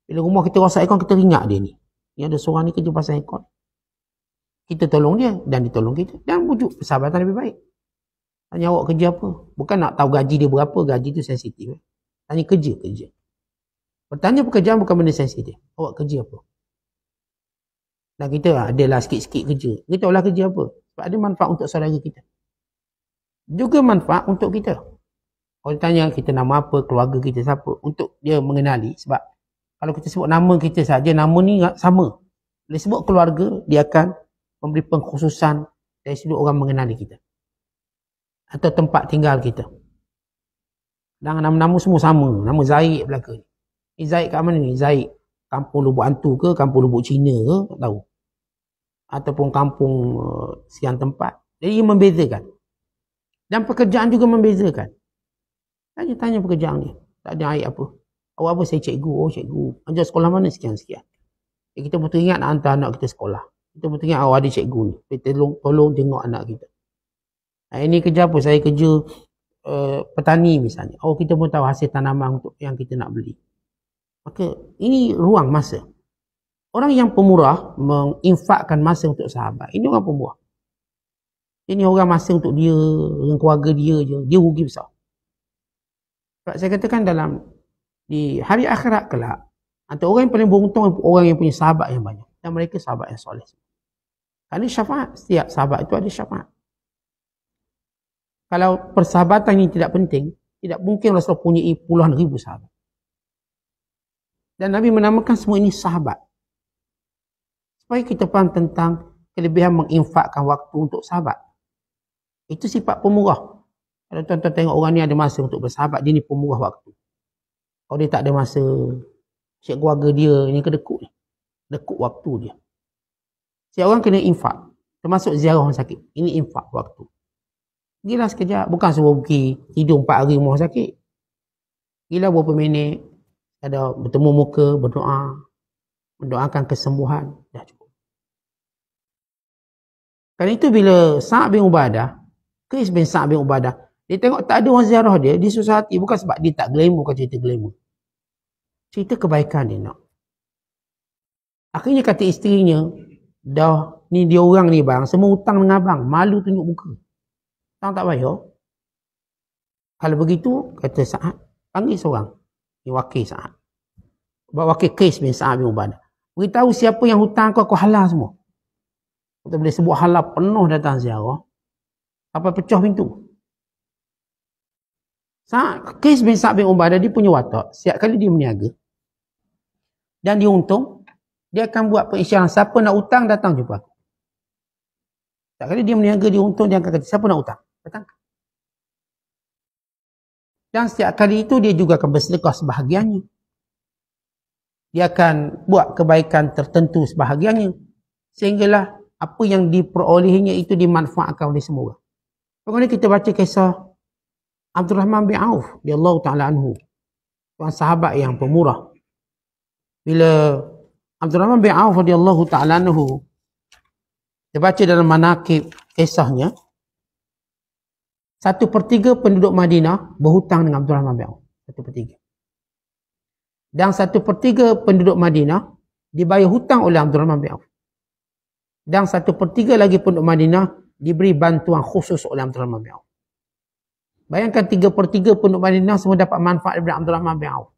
Bila rumah kita rosak ikon, kita ingat dia ni. Yang ada seorang ni kerja pasal ekor. Kita tolong dia dan ditolong kita. Dan wujud persahabatan lebih baik. Tanya awak kerja apa? Bukan nak tahu gaji dia berapa. Gaji tu sensitif. Tanya kerja-kerja. Pertanyaan pekerjaan bukan benda sensitif. Awak kerja apa? Dan kita adalah ah, sikit-sikit kerja. Kita olah kerja apa? Sebab ada manfaat untuk saudara kita. Juga manfaat untuk kita. Orang tanya kita nama apa, keluarga kita siapa. Untuk dia mengenali sebab kalau kita sebut nama kita saja nama ni sama bila sebut keluarga dia akan memberi pengkhususan dari sudut orang mengenali kita atau tempat tinggal kita Dan nama-nama semua sama nama Zaid belaka Ini Zaid kat mana ni Zaid kampung lubuk hantu ke kampung lubuk Cina ke tak tahu ataupun kampung uh, sian tempat jadi ia membezakan dan pekerjaan juga membezakan tanya-tanya pekerjaan ni tak ada air apa Awak apa saya cikgu? Oh cikgu. Anjar sekolah mana sekian-sekian. Eh, kita pun teringat nak hantar anak kita sekolah. Kita pun teringat awak oh, ada cikgu ni. Kita tolong, tolong tengok anak kita. Nah, ini kerja apa? Saya kerja uh, petani misalnya. Oh kita pun tahu hasil tanaman untuk yang kita nak beli. Maka ini ruang masa. Orang yang pemurah menginfakkan masa untuk sahabat. Ini orang pemurah. Ini orang masa untuk dia, keluarga dia je. Dia rugi besar. Sebab saya katakan dalam di hari akhirat kelak antara orang yang paling beruntung orang yang punya sahabat yang banyak dan mereka sahabat yang soleh. Kali syafaat setiap sahabat itu ada syafaat. Kalau persahabatan ini tidak penting, tidak mungkin Rasul punya puluhan ribu sahabat. Dan Nabi menamakan semua ini sahabat. Supaya kita faham tentang kelebihan menginfakkan waktu untuk sahabat. Itu sifat pemurah. Kalau tuan-tuan tengok orang ni ada masa untuk bersahabat, dia ni pemurah waktu. Kalau dia tak ada masa, siap keluarga dia ni kena kut. Dekut waktu dia. Si orang kena infak. Termasuk ziarah orang sakit. Ini infak waktu. Gila sekejap. Bukan semua pergi tidur empat hari rumah sakit. Gila berapa minit. Ada bertemu muka, berdoa. Mendoakan kesembuhan. Dah cukup. Kan itu bila Sa'ad bin Ubadah, Kris bin Sa'ad bin Ubadah, dia tengok tak ada orang ziarah dia, dia susah hati. Bukan sebab dia tak glamour, bukan cerita glamour. Cerita kebaikan dia nak. Akhirnya kata isterinya, dah ni dia orang ni bang, semua hutang dengan abang. Malu tunjuk muka. Hutang tak bayar. Kalau begitu, kata Sa'ad, panggil seorang. Ni wakil Sa'ad. Buat wakil kes bin Sa'ad bin Ubadah. Beritahu siapa yang hutang kau, aku halal semua. Kita boleh sebut halal penuh datang ziarah. Sampai pecah pintu. Kes bin Sa'ad bin Ubadah dia punya watak. Setiap kali dia meniaga. Dan dia untung. Dia akan buat pengisyaran. Siapa nak hutang datang jumpa aku. Setiap kali dia meniaga dia untung dia akan kata. Siapa nak hutang? Datang. Dan setiap kali itu dia juga akan bersedekah sebahagiannya. Dia akan buat kebaikan tertentu sebahagiannya. Sehinggalah apa yang diperolehnya itu dimanfaatkan oleh semua orang. Pokoknya kita baca kisah Abdul Rahman bin Auf di Allah Ta'ala Anhu. Seorang sahabat yang pemurah. Bila Abdul Rahman bin Auf di Allah Ta'ala Anhu. Dia baca dalam manakib kisahnya. Satu per tiga penduduk Madinah berhutang dengan Abdul Rahman bin Auf. Satu per tiga. Dan satu per tiga penduduk Madinah dibayar hutang oleh Abdul Rahman bin Auf. Dan satu per tiga lagi penduduk Madinah diberi bantuan khusus oleh Abdul Rahman bin Auf. Bayangkan 3 per 3 penduduk Madinah semua dapat manfaat daripada Abdul Rahman bin Auf.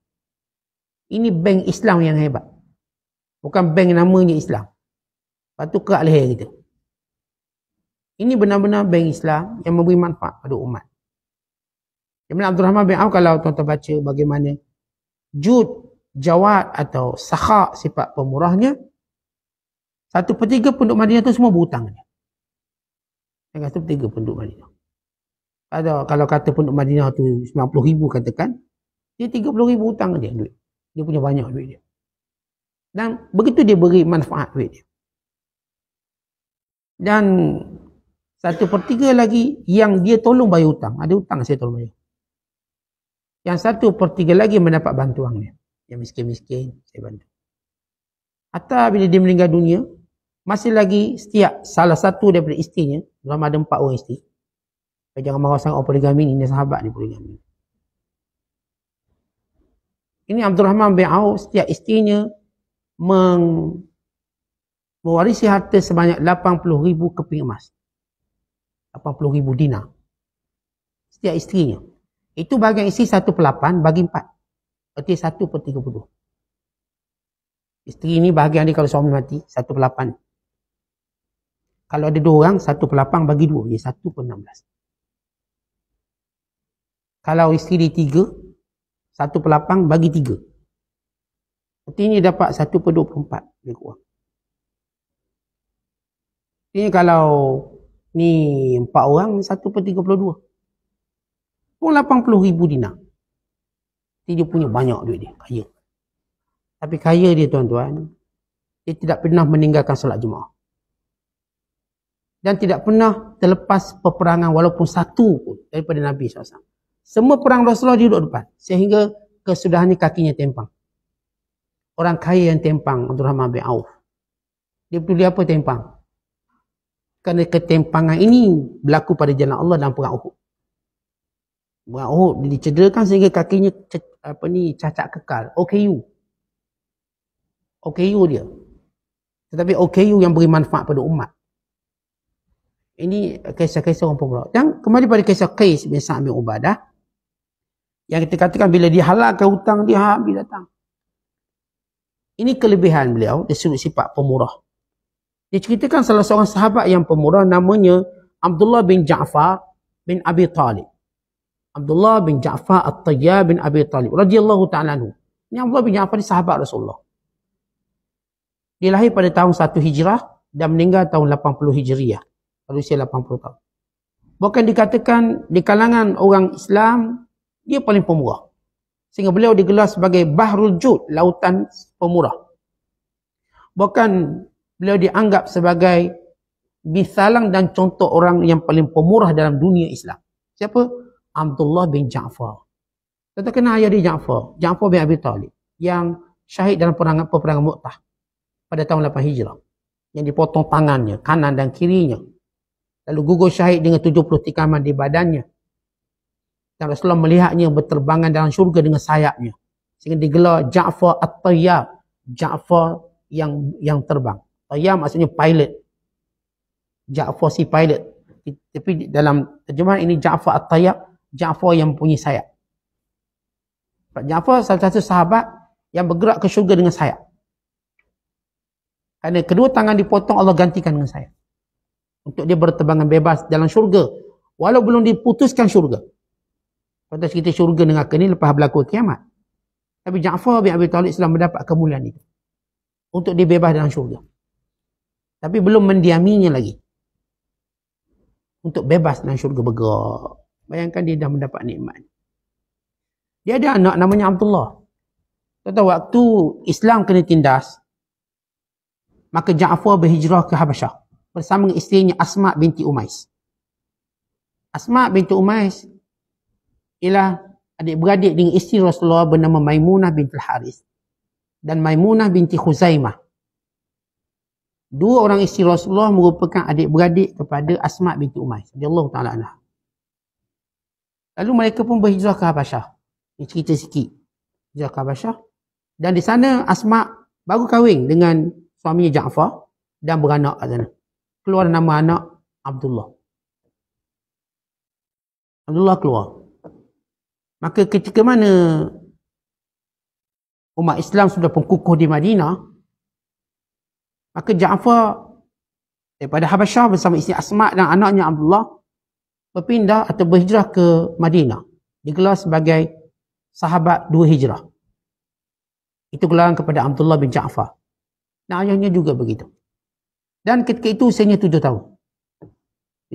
Ini bank Islam yang hebat. Bukan bank namanya Islam. Lepas tu kerak leher kita. Ini benar-benar bank Islam yang memberi manfaat pada umat. Jadi Abdul Rahman bin Auf kalau tuan-tuan baca bagaimana jud, jawat atau sakhak sifat pemurahnya. Satu per tiga penduduk Madinah tu semua berhutang. Yang satu per tiga penduduk Madinah. Ada kalau kata penduduk Madinah tu 90 ribu katakan, dia 30 ribu hutang dia duit. Dia punya banyak duit dia. Dan begitu dia beri manfaat duit dia. Dan satu per tiga lagi yang dia tolong bayar hutang. Ada hutang saya tolong bayar. Yang satu per tiga lagi mendapat bantuan dia. Yang miskin-miskin saya bantu. Atau bila dia meninggal dunia, masih lagi setiap salah satu daripada istrinya, dalam ada empat orang istri, Jangan marah sangat poligami ni, ni sahabat ni poligami. Ini Abdul Rahman bin Auf setiap isterinya meng mewarisi harta sebanyak 80 ribu keping emas. 80 ribu dinar. Setiap isterinya Itu bagian isteri satu per 8 bagi empat, Berarti satu per tiga puluh. Isteri ini bahagian dia kalau suami mati satu per 8. Kalau ada dua orang satu per 8 bagi dua, Jadi satu per enam belas kalau isteri tiga, satu pelapang bagi tiga. Artinya dapat satu per dua puluh empat lebih kurang. Artinya kalau ni empat orang, satu per tiga puluh dua. Pun lapan puluh ribu dinar. Jadi dia punya banyak duit dia, kaya. Tapi kaya dia tuan-tuan, dia tidak pernah meninggalkan solat jemaah. Dan tidak pernah terlepas peperangan walaupun satu pun daripada Nabi SAW. Semua perang Rasulullah duduk depan. Sehingga kesudahannya kakinya tempang. Orang kaya yang tempang, Abdul Rahman bin Auf. Dia tulis apa tempang? Kerana ketempangan ini berlaku pada jalan Allah dalam perang Uhud. Perang Uhud, dia dicederakan sehingga kakinya apa ni cacat kekal. OKU. OKU dia. Tetapi OKU yang beri manfaat pada umat. Ini kisah-kisah orang pemula. Yang kembali pada kisah Qais bin Sa'ad bin Ubadah. Yang kita katakan bila dia halalkan hutang, dia ha, habis datang. Ini kelebihan beliau, dia sebut sifat pemurah. Dia ceritakan salah seorang sahabat yang pemurah namanya Abdullah bin Ja'far bin Abi Talib. Abdullah bin Ja'far At-Tayyab bin Abi Talib. radhiyallahu ta'ala anhu. Ini Abdullah bin Ja'far ni sahabat Rasulullah. Dia lahir pada tahun 1 Hijrah dan meninggal tahun 80 Hijriah. Pada usia 80 tahun. Bukan dikatakan di kalangan orang Islam dia paling pemurah. Sehingga beliau digelar sebagai Bahrul Jud, lautan pemurah. Bahkan beliau dianggap sebagai bisalang dan contoh orang yang paling pemurah dalam dunia Islam. Siapa? Abdullah bin Ja'far. Kita kenal ayah dia Ja'far. Ja'far bin Abi Talib. Yang syahid dalam perang, peperangan Mu'tah Pada tahun 8 Hijrah. Yang dipotong tangannya, kanan dan kirinya. Lalu gugur syahid dengan 70 tikaman di badannya. Dan Rasulullah melihatnya berterbangan dalam syurga dengan sayapnya. Sehingga digelar Ja'far At-Tayyab. Ja'far yang yang terbang. Tayyab maksudnya pilot. Ja'far si pilot. Tapi dalam terjemahan ini Ja'far At-Tayyab. Ja'far yang punya sayap. Ja'far salah satu sahabat yang bergerak ke syurga dengan sayap. Kerana kedua tangan dipotong Allah gantikan dengan sayap. Untuk dia berterbangan bebas dalam syurga. Walau belum diputuskan syurga. Patut kita syurga neraka ni lepas berlaku kiamat. Tapi Ja'far bin Abi Talib sedang mendapat kemuliaan itu. Untuk dibebas dalam syurga. Tapi belum mendiaminya lagi. Untuk bebas dalam syurga bergerak. Bayangkan dia dah mendapat nikmat. Dia ada anak namanya Abdullah. Tentang waktu Islam kena tindas, maka Ja'far berhijrah ke Habasyah bersama isterinya Asma binti Umais. Asma binti Umais ialah adik-beradik dengan isteri Rasulullah bernama Maimunah binti Haris dan Maimunah binti Khuzaimah. Dua orang isteri Rasulullah merupakan adik-beradik kepada Asma binti Umais. Dia Allah Ta'ala anha. Lalu mereka pun berhijrah ke Habasyah. Ini cerita sikit. Hijrah ke Habasyah. Dan di sana Asma baru kahwin dengan suaminya Ja'far dan beranak kat sana. Keluar nama anak Abdullah. Abdullah keluar. Maka ketika mana umat Islam sudah pengkukuh di Madinah, maka Ja'far daripada Habasyah bersama isteri Asma' dan anaknya Abdullah berpindah atau berhijrah ke Madinah. Digelar sebagai sahabat dua hijrah. Itu gelaran kepada Abdullah bin Ja'far. Dan ayahnya juga begitu. Dan ketika itu usianya tujuh tahun.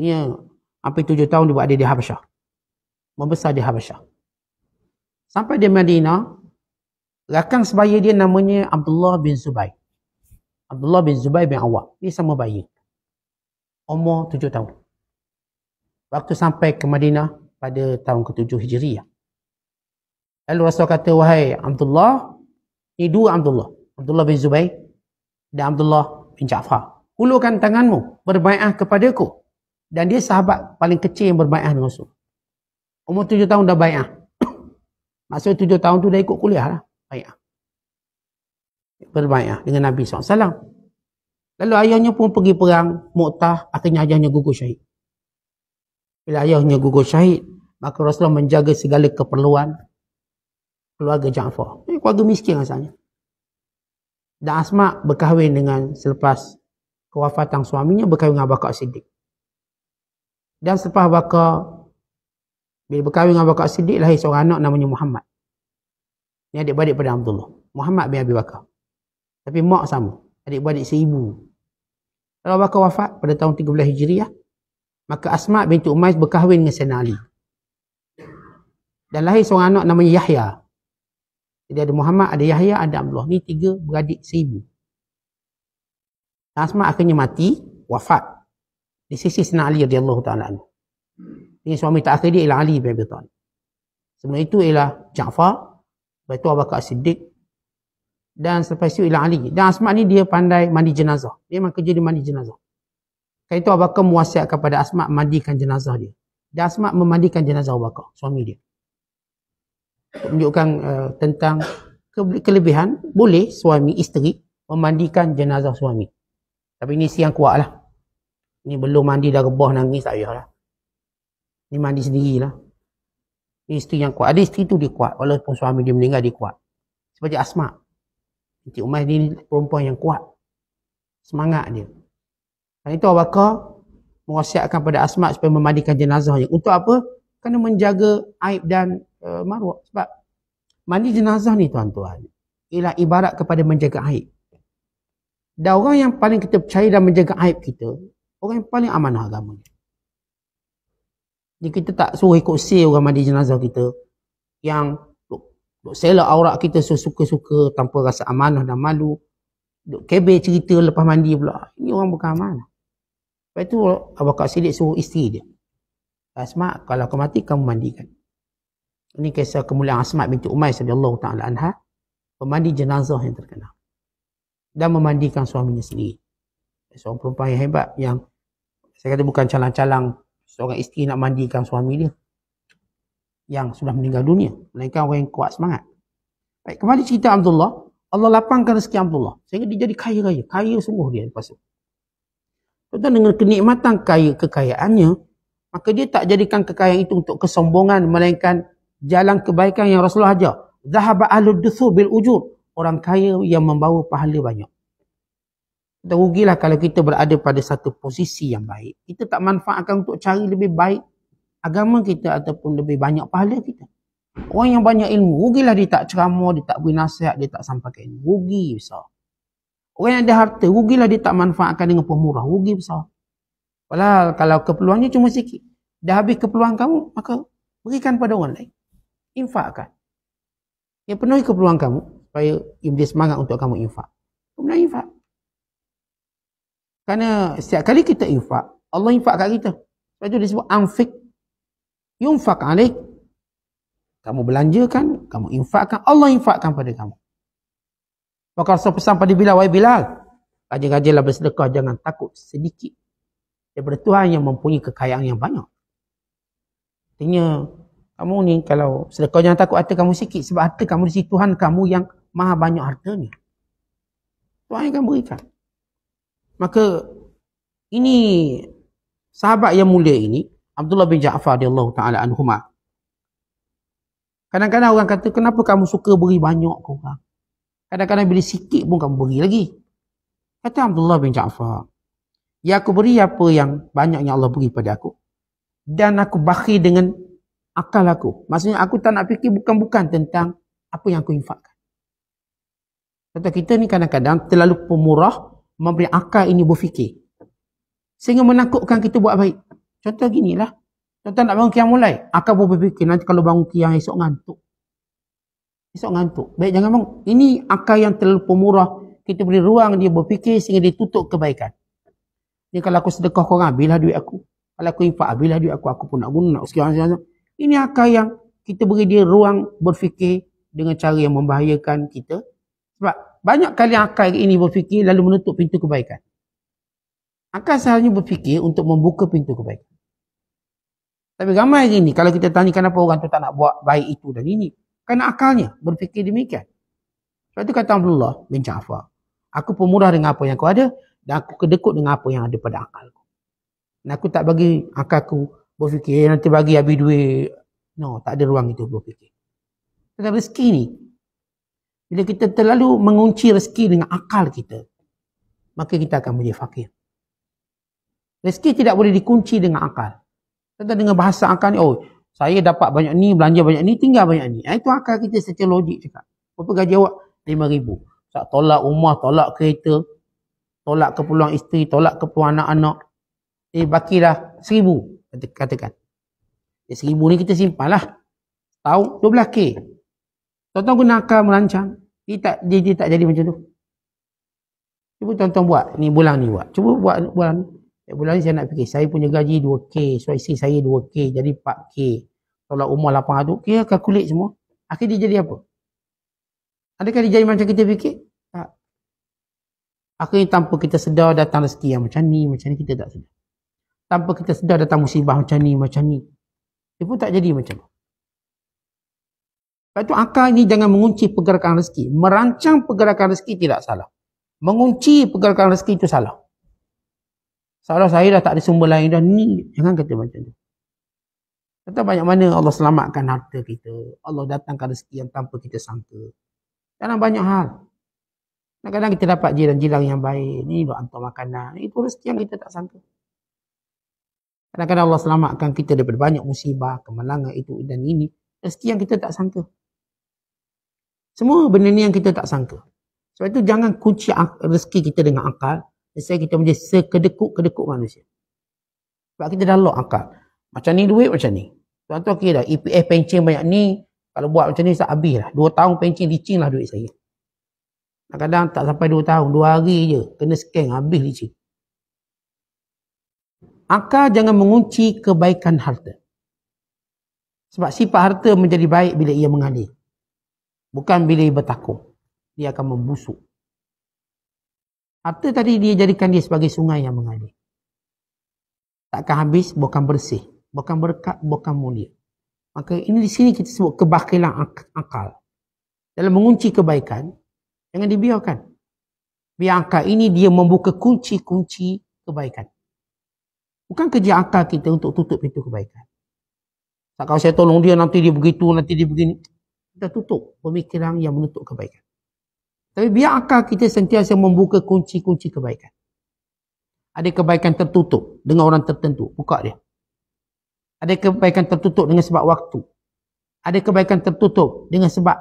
Ia hampir tujuh tahun dia buat ada di Habasyah. Membesar di Habasyah. Sampai di Madinah, rakan sebaya dia namanya Abdullah bin Zubay. Abdullah bin Zubay bin Awak. Dia sama bayi. Umur tujuh tahun. Waktu sampai ke Madinah pada tahun ke-7 Hijriah. Lalu Rasul kata, wahai Abdullah, ni dua Abdullah. Abdullah bin Zubay dan Abdullah bin Ja'far. Hulurkan tanganmu, berbaikah kepadaku. Dan dia sahabat paling kecil yang berbaikah dengan Rasul. Umur tujuh tahun dah baikah. Maksudnya tujuh tahun tu dah ikut kuliah lah. Baik. Lah. Berbaik lah dengan Nabi SAW. Lalu ayahnya pun pergi perang. Muqtah akhirnya ayahnya gugur syahid. Bila ayahnya gugur syahid, maka Rasulullah menjaga segala keperluan keluarga Ja'far. Ini keluarga miskin asalnya. Dan Asma berkahwin dengan selepas kewafatan suaminya berkahwin dengan Abakar Siddiq. Dan selepas Abakar bila berkahwin dengan Bakar Siddiq, lahir seorang anak namanya Muhammad. Ini adik-beradik pada Abdullah. Muhammad bin Abi Bakar. Tapi mak sama. Adik-beradik seibu. Kalau Bakar wafat pada tahun 13 Hijriah, maka Asma binti Umais berkahwin dengan Sena Ali. Dan lahir seorang anak namanya Yahya. Jadi ada Muhammad, ada Yahya, ada Abdullah. Ini tiga beradik seibu. Asma akhirnya mati, wafat. Di sisi Sena Ali radiyallahu ta'ala. Ini suami terakhir dia ialah Ali bin Abi Talib. Sebelum itu ialah Ja'far. Lepas itu Abu Siddiq. Dan selepas itu ialah Ali. Dan Asma' ni dia pandai mandi jenazah. Dia memang kerja dia mandi jenazah. Kali itu Abu Bakar muasiat kepada Asma' mandikan jenazah dia. Dan Asma' memandikan jenazah Abu suami dia. Untuk menunjukkan uh, tentang ke- kelebihan, boleh suami, isteri memandikan jenazah suami. Tapi ini siang kuat lah. Ini belum mandi dah rebah nangis tak payah lah. Ini mandi sendirilah. Ni isteri yang kuat. Ada isteri tu dia kuat. Walaupun suami dia meninggal dia kuat. Seperti Asma. Binti Umar ni perempuan yang kuat. Semangat dia. Dan itu Abu Bakar mewasiatkan pada Asma supaya memandikan jenazahnya. Untuk apa? Kena menjaga aib dan uh, eh, maruah. Sebab mandi jenazah ni tuan-tuan. Ialah ibarat kepada menjaga aib. Dan orang yang paling kita percaya dan menjaga aib kita. Orang yang paling amanah agamanya. Jadi kita tak suruh ikut say orang mandi jenazah kita yang duk, duk selak aurat kita sesuka-suka tanpa rasa amanah dan malu. Duk kebe cerita lepas mandi pula. Ini orang bukan amanah. Lepas tu Abah Kak Sidik suruh isteri dia. Asma, kalau kau mati kamu mandikan. Ini kisah kemuliaan Asma binti Umay sallallahu taala anha, pemandi jenazah yang terkenal. Dan memandikan suaminya sendiri. Seorang perempuan yang hebat yang saya kata bukan calang-calang seorang isteri nak mandikan suami dia yang sudah meninggal dunia. Melainkan orang yang kuat semangat. Baik, kembali cerita Abdullah. Allah lapangkan rezeki Abdullah. Sehingga dia jadi kaya raya. Kaya sungguh dia lepas itu. tuan dengan kenikmatan kaya kekayaannya, maka dia tak jadikan kekayaan itu untuk kesombongan, melainkan jalan kebaikan yang Rasulullah ajar. Zahabat ahlu dusu bil ujur. Orang kaya yang membawa pahala banyak. Kita rugilah kalau kita berada pada satu posisi yang baik. Kita tak manfaatkan untuk cari lebih baik agama kita ataupun lebih banyak pahala kita. Orang yang banyak ilmu, rugilah dia tak ceramah, dia tak beri nasihat, dia tak sampaikan. Rugi besar. Orang yang ada harta, rugilah dia tak manfaatkan dengan pemurah. Rugi besar. Walau kalau keperluannya cuma sikit. Dah habis keperluan kamu, maka berikan pada orang lain. Infakkan. Yang penuhi keperluan kamu, supaya dia semangat untuk kamu infak. Kamu nak infak. Kerana setiap kali kita infak, Allah infak kat kita. Sebab itu disebut anfik. Yunfak alik. Kamu belanjakan, kamu infakkan, Allah infakkan pada kamu. Maka Rasul pesan pada bila. wahai Bilal. Rajin-rajinlah bersedekah, jangan takut sedikit. Daripada Tuhan yang mempunyai kekayaan yang banyak. Artinya, kamu ni kalau sedekah jangan takut harta kamu sikit. Sebab harta kamu di situ Tuhan kamu yang maha banyak harta hartanya. Tuhan yang akan berikan. Maka ini sahabat yang mulia ini Abdullah bin Ja'far radhiyallahu taala anhuma. Kadang-kadang orang kata kenapa kamu suka beri banyak ke orang? Kadang-kadang beri sikit pun kamu beri lagi. Kata Abdullah bin Ja'far, "Ya aku beri apa yang banyaknya Allah beri pada aku dan aku bakhil dengan akal aku." Maksudnya aku tak nak fikir bukan-bukan tentang apa yang aku infakkan. Kata kita ni kadang-kadang terlalu pemurah memberi akal ini berfikir. Sehingga menakutkan kita buat baik. Contoh gini lah. Contoh nak bangun kiang mulai. Akal pun berfikir. Nanti kalau bangun kiang esok ngantuk. Esok ngantuk. Baik jangan bangun. Ini akal yang terlalu pemurah. Kita beri ruang dia berfikir sehingga dia tutup kebaikan. Ini kalau aku sedekah korang, ambillah duit aku. Kalau aku infak, ambillah duit aku. Aku pun nak guna, Ini akal yang kita beri dia ruang berfikir dengan cara yang membahayakan kita. Sebab banyak kali akal ini berfikir lalu menutup pintu kebaikan. Akal sahaja berfikir untuk membuka pintu kebaikan. Tapi ramai ini kalau kita tanya kenapa orang tu tak nak buat baik itu dan ini. Kerana akalnya berfikir demikian. Sebab itu kata Abdullah bin Jaafar. Aku pemurah dengan apa yang aku ada dan aku kedekut dengan apa yang ada pada akalku. Dan aku tak bagi akalku berfikir nanti bagi habis duit. No, tak ada ruang itu berfikir. Tetapi rezeki ni bila kita terlalu mengunci rezeki dengan akal kita, maka kita akan menjadi fakir. Rezeki tidak boleh dikunci dengan akal. Tentang dengan bahasa akal ni, oh, saya dapat banyak ni, belanja banyak ni, tinggal banyak ni. Eh, itu akal kita secara logik cakap. Berapa gaji awak? RM5,000. Tak tolak rumah, tolak kereta, tolak keperluan isteri, tolak keperluan anak-anak. Eh, bakilah RM1,000. Katakan. Eh, RM1,000 ni kita simpanlah. lah. Tahu 12K. Tuan-tuan guna akal merancang. Dia tak, dia, dia tak jadi macam tu. Cuba tuan-tuan buat. Ni bulan ni buat. Cuba buat bulan ni. Eh, bulan ni saya nak fikir. Saya punya gaji 2K. Suai so, saya 2K. Jadi 4K. Tolak umur 8 aduk. Kira kulit semua. Akhirnya dia jadi apa? Adakah dia jadi macam kita fikir? Tak. Akhirnya tanpa kita sedar datang rezeki yang macam ni. Macam ni kita tak sedar. Tanpa kita sedar datang musibah macam ni. Macam ni. Dia pun tak jadi macam tu. Lepas tu akal ni jangan mengunci pergerakan rezeki. Merancang pergerakan rezeki tidak salah. Mengunci pergerakan rezeki itu salah. Salah saya dah tak ada sumber lain dah. Ni, jangan kata macam tu. Kata banyak mana Allah selamatkan harta kita. Allah datangkan rezeki yang tanpa kita sangka. Dalam banyak hal. Kadang-kadang kita dapat jiran-jiran yang baik. Ni buat hantar makanan. Itu rezeki yang kita tak sangka. Kadang-kadang Allah selamatkan kita daripada banyak musibah, kemalangan itu dan ini. Rezeki yang kita tak sangka. Semua benda ni yang kita tak sangka. Sebab itu jangan kunci rezeki kita dengan akal. Sebab kita menjadi sekedekuk-kedekuk manusia. Sebab kita dah lock akal. Macam ni duit macam ni. Contoh kira dah EPF pencing banyak ni. Kalau buat macam ni tak habis lah. Dua tahun pencing licin lah duit saya. Kadang-kadang tak sampai dua tahun. Dua hari je. Kena scan habis licin. Akal jangan mengunci kebaikan harta. Sebab sifat harta menjadi baik bila ia mengalir. Bukan bila dia bertakung. Dia akan membusuk. Harta tadi dia jadikan dia sebagai sungai yang mengalir. Tak habis, bukan bersih. Bukan berkat, bukan mulia. Maka ini di sini kita sebut kebakilan akal. Dalam mengunci kebaikan, jangan dibiarkan. Biar akal ini dia membuka kunci-kunci kebaikan. Bukan kerja akal kita untuk tutup pintu kebaikan. Tak kalau saya tolong dia, nanti dia begitu, nanti dia begini kita tutup pemikiran yang menutup kebaikan. Tapi biar akal kita sentiasa membuka kunci-kunci kebaikan. Ada kebaikan tertutup dengan orang tertentu, buka dia. Ada kebaikan tertutup dengan sebab waktu. Ada kebaikan tertutup dengan sebab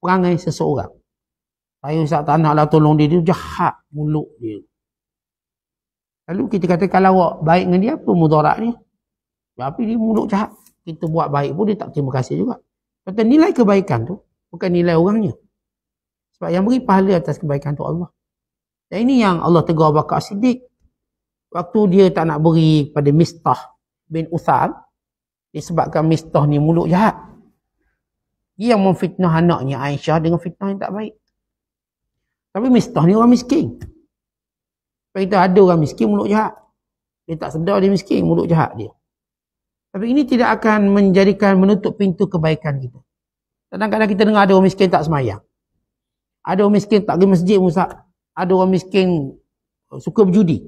perangai seseorang. Saya usah tak naklah tolong dia, dia jahat mulut dia. Lalu kita kata kalau awak baik dengan dia, apa mudarat ni? Ya, tapi dia mulut jahat. Kita buat baik pun dia tak terima kasih juga. Maka nilai kebaikan tu bukan nilai orangnya. Sebab yang beri pahala atas kebaikan tu Allah. Dan ini yang Allah tegur Bakar Siddiq. Waktu dia tak nak beri pada Mistah bin Uthal. Disebabkan Mistah ni mulut jahat. Dia yang memfitnah anaknya Aisyah dengan fitnah yang tak baik. Tapi Mistah ni orang miskin. Sebab kita ada orang miskin mulut jahat. Dia tak sedar dia miskin mulut jahat dia. Tapi ini tidak akan menjadikan menutup pintu kebaikan kita. Kadang-kadang kita dengar ada orang miskin tak semayang. Ada orang miskin tak pergi masjid musak. Ada orang miskin eh, suka berjudi.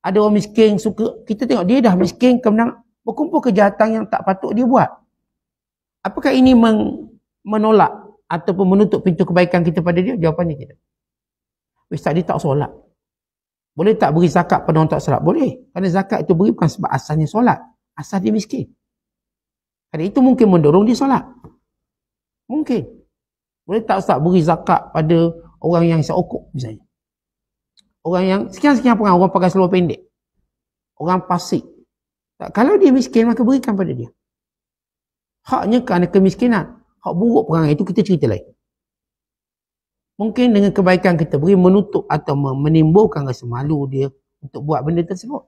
Ada orang miskin suka, kita tengok dia dah miskin kemudian berkumpul kejahatan yang tak patut dia buat. Apakah ini meng, menolak ataupun menutup pintu kebaikan kita pada dia? Jawapannya tidak. Ustaz dia tak solat. Boleh tak beri zakat pada orang tak solat? Boleh. Kerana zakat itu beri bukan sebab asalnya solat. Asal dia miskin. kerana itu mungkin mendorong dia solat. Mungkin. Boleh tak Ustaz beri zakat pada orang yang seokok misalnya. Orang yang sekian-sekian pengang, orang pakai seluar pendek. Orang pasik. Tak, kalau dia miskin, maka berikan pada dia. Haknya kerana kemiskinan. Hak buruk perangai itu kita cerita lain. Mungkin dengan kebaikan kita beri menutup atau menimbulkan rasa malu dia untuk buat benda tersebut.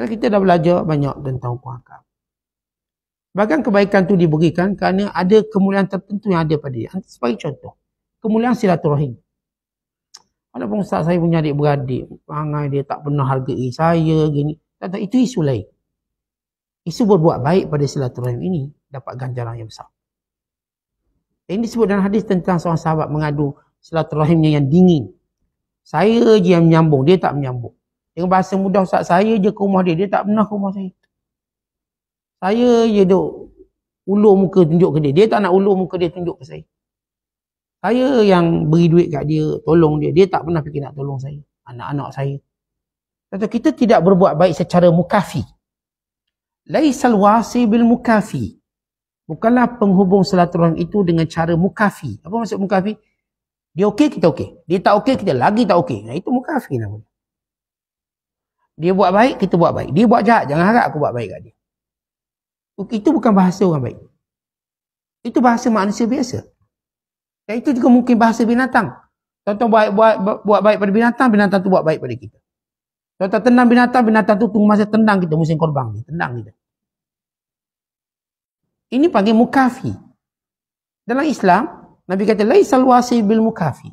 Kerana kita dah belajar banyak tentang hukum akal. Bahkan kebaikan tu diberikan kerana ada kemuliaan tertentu yang ada pada dia. Sebagai contoh, kemuliaan silaturahim. Walaupun ustaz saya punya adik-beradik, perangai dia tak pernah hargai saya, gini. Tata, itu isu lain. Isu berbuat baik pada silaturahim ini dapat ganjaran yang besar. Ini disebut dalam hadis tentang seorang sahabat mengadu silaturahimnya yang dingin. Saya je yang menyambung, dia tak menyambung. Dengan bahasa mudah Ustaz, saya je ke rumah dia. Dia tak pernah ke rumah saya. Saya je duk ulur muka tunjuk ke dia. Dia tak nak ulur muka dia tunjuk ke saya. Saya yang beri duit kat dia, tolong dia. Dia tak pernah fikir nak tolong saya. Anak-anak saya. Kata kita tidak berbuat baik secara mukafi. Laisal wasi bil mukafi. Bukanlah penghubung selaturan itu dengan cara mukafi. Apa maksud mukafi? Dia okey, kita okey. Dia tak okey, kita lagi tak okey. Nah, itu mukafi namanya. Dia buat baik, kita buat baik. Dia buat jahat, jangan harap aku buat baik kat dia. Itu bukan bahasa orang baik. Itu bahasa manusia biasa. Dan itu juga mungkin bahasa binatang. tuan buat, buat, buat baik pada binatang, binatang tu buat baik pada kita. Tuan-tuan tenang binatang, binatang tu tunggu masa tenang kita musim korban. Ni. Tenang kita. Ini panggil mukafi. Dalam Islam, Nabi kata, Laisal wasi bil mukafi.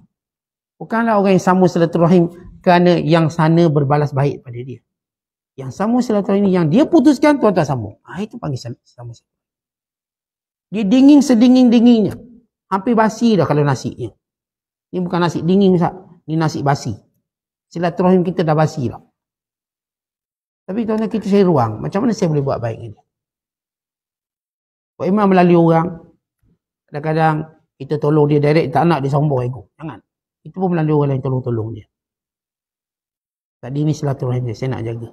Bukanlah orang yang sama selatul rahim kerana yang sana berbalas baik pada dia. Yang sama silaturahim ini yang dia putuskan tuan tak sambung. Ah itu panggil sama silaturahim. Dia dingin sedingin-dinginnya. Hampir basi dah kalau nasi ini. Ini bukan nasi dingin sah. Ini nasi basi. Silaturahim kita dah basi lah. Tapi tuan kita cari ruang. Macam mana saya boleh buat baik ini? Kalau imam melalui orang, kadang-kadang kita tolong dia direct, tak nak dia sombong ego. Eh, Jangan. Itu pun melalui orang lain tolong-tolong dia. Tadi ni silaturahim dia, saya nak jaga.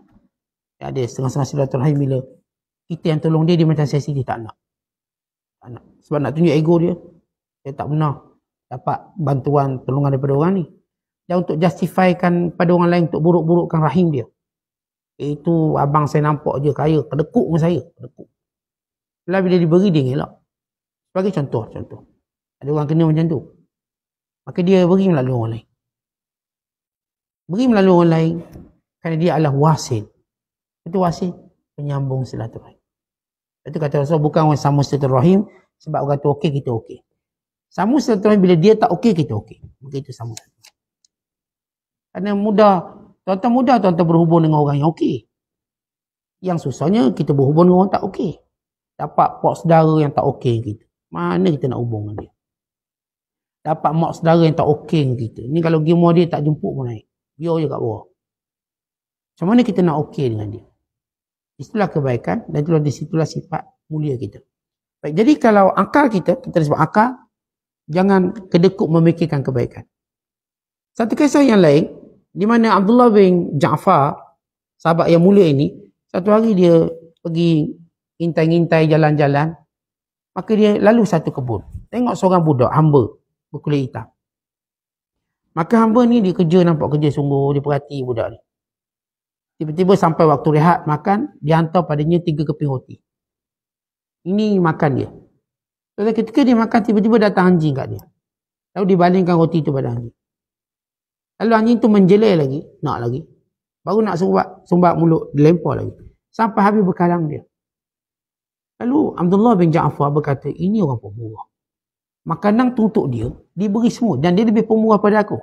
Tak ada setengah-setengah silaturahim bila kita yang tolong dia, dia macam saya sendiri tak nak. Tak nak. Sebab nak tunjuk ego dia, dia tak pernah dapat bantuan, tolongan daripada orang ni. Dan untuk justifikan pada orang lain untuk buruk-burukkan rahim dia. Itu abang saya nampak je kaya, kedekuk dengan saya. Kedekuk. Bila bila diberi, dia ngelak. Sebagai contoh, contoh. Ada orang kena macam tu. Maka dia beri melalui orang lain beri melalui orang lain kerana dia adalah wasil itu wasil penyambung silaturahim itu kata Rasul bukan orang sama rahim sebab orang tu okey kita okey sama rahim bila dia tak okey kita okey begitu sama kerana mudah tuan-tuan mudah tuan-tuan berhubung dengan orang yang okey yang susahnya kita berhubung dengan orang tak okey dapat pak saudara yang tak okey gitu mana kita nak hubung dengan dia dapat mak saudara yang tak okey dengan kita. Ni kalau pergi dia tak jumpa pun naik dia je kat bawah. Macam mana kita nak okey dengan dia? Itulah kebaikan dan itulah di situlah sifat mulia kita. Baik, jadi kalau akal kita, kita sebut akal, jangan kedekut memikirkan kebaikan. Satu kisah yang lain, di mana Abdullah bin Ja'far, sahabat yang mulia ini, satu hari dia pergi intai-intai jalan-jalan, maka dia lalu satu kebun. Tengok seorang budak, hamba, berkulit hitam. Maka hamba ni dia kerja nampak kerja sungguh, dia perhati budak ni. Tiba-tiba sampai waktu rehat makan, dia hantar padanya tiga keping roti. Ini makan dia. Lepas ketika dia makan, tiba-tiba datang anjing kat dia. Lalu dibalingkan roti tu pada anjing. Lalu anjing tu menjelai lagi, nak lagi. Baru nak sumbat, sumbat mulut, dilempar lagi. Sampai habis berkalang dia. Lalu Abdullah bin Ja'afar berkata, ini orang pembuah makanan tu untuk dia, dia beri semua dan dia lebih pemurah pada aku.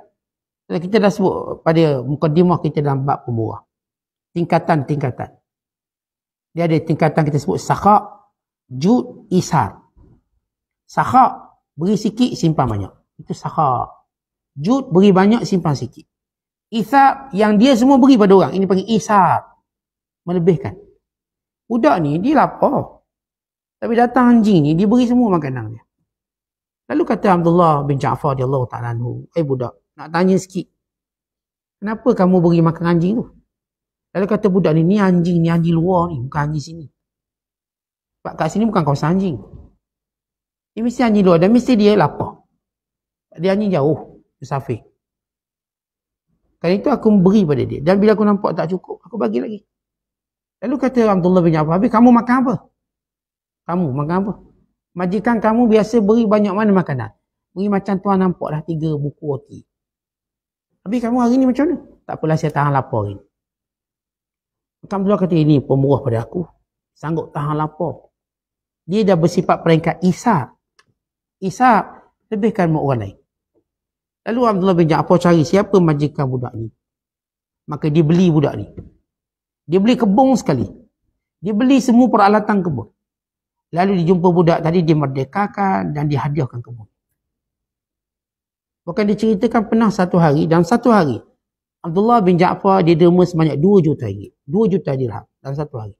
Kita dah sebut pada mukadimah kita dalam bab pemurah. Tingkatan-tingkatan. Dia ada tingkatan kita sebut sakak, jud, ishar. Sakak, beri sikit, simpan banyak. Itu sakak. Jud, beri banyak, simpan sikit. Ishar, yang dia semua beri pada orang. Ini panggil ishar. Melebihkan. Budak ni, dia lapar. Tapi datang anjing ni, dia beri semua makanan dia. Lalu kata Abdullah bin Ja'far dia Allah ta'ala anhu. Eh budak, nak tanya sikit. Kenapa kamu beri makan anjing tu? Lalu kata budak ni, ni anjing, ni anjing luar ni. Bukan anjing sini. Sebab kat sini bukan kawasan anjing. Ini mesti anjing luar. Dan mesti dia lapar. Dia anjing jauh. Musafir. Kali itu aku beri pada dia. Dan bila aku nampak tak cukup, aku bagi lagi. Lalu kata Abdullah bin Ja'far, habis kamu makan apa? Kamu makan apa? Majikan kamu biasa beri banyak mana makanan? Beri macam tuan nampak lah tiga buku roti. Tapi kamu hari ni macam mana? Tak apalah saya tahan lapar hari ni. Tuan Abdullah kata ini pemurah pada aku. Sanggup tahan lapar. Dia dah bersifat peringkat isap. Isap lebihkan mak orang lain. Lalu Abdullah bin Ja'far cari siapa majikan budak ni. Maka dia beli budak ni. Dia beli kebun sekali. Dia beli semua peralatan kebun. Lalu dijumpa budak tadi dimerdekakan dan dihadiahkan ke bumi. Bukan diceritakan pernah satu hari dan satu hari Abdullah bin Ja'far diderma sebanyak 2 juta ringgit. 2 juta dirham lah, dalam satu hari.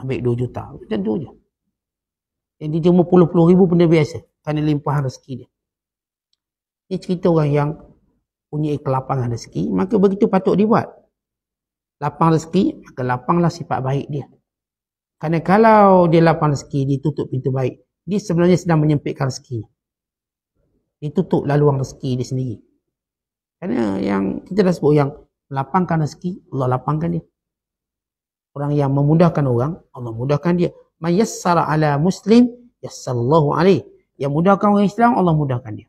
Ambil 2 juta. Macam tu juta. Yang diterima puluh-puluh ribu pun dia biasa. Kerana limpahan rezeki dia. Ini cerita orang yang punya kelapangan rezeki. Maka begitu patut dibuat. Lapang rezeki, maka lapanglah sifat baik dia. Karena kalau dia lapang rezeki, dia tutup pintu baik. Dia sebenarnya sedang menyempitkan rezeki. Dia tutup laluan rezeki dia sendiri. Karena yang kita dah sebut yang lapangkan rezeki, Allah lapangkan dia. Orang yang memudahkan orang, Allah mudahkan dia. Mayassara ala muslim, yassallahu alaih. Yang mudahkan orang Islam, Allah mudahkan dia.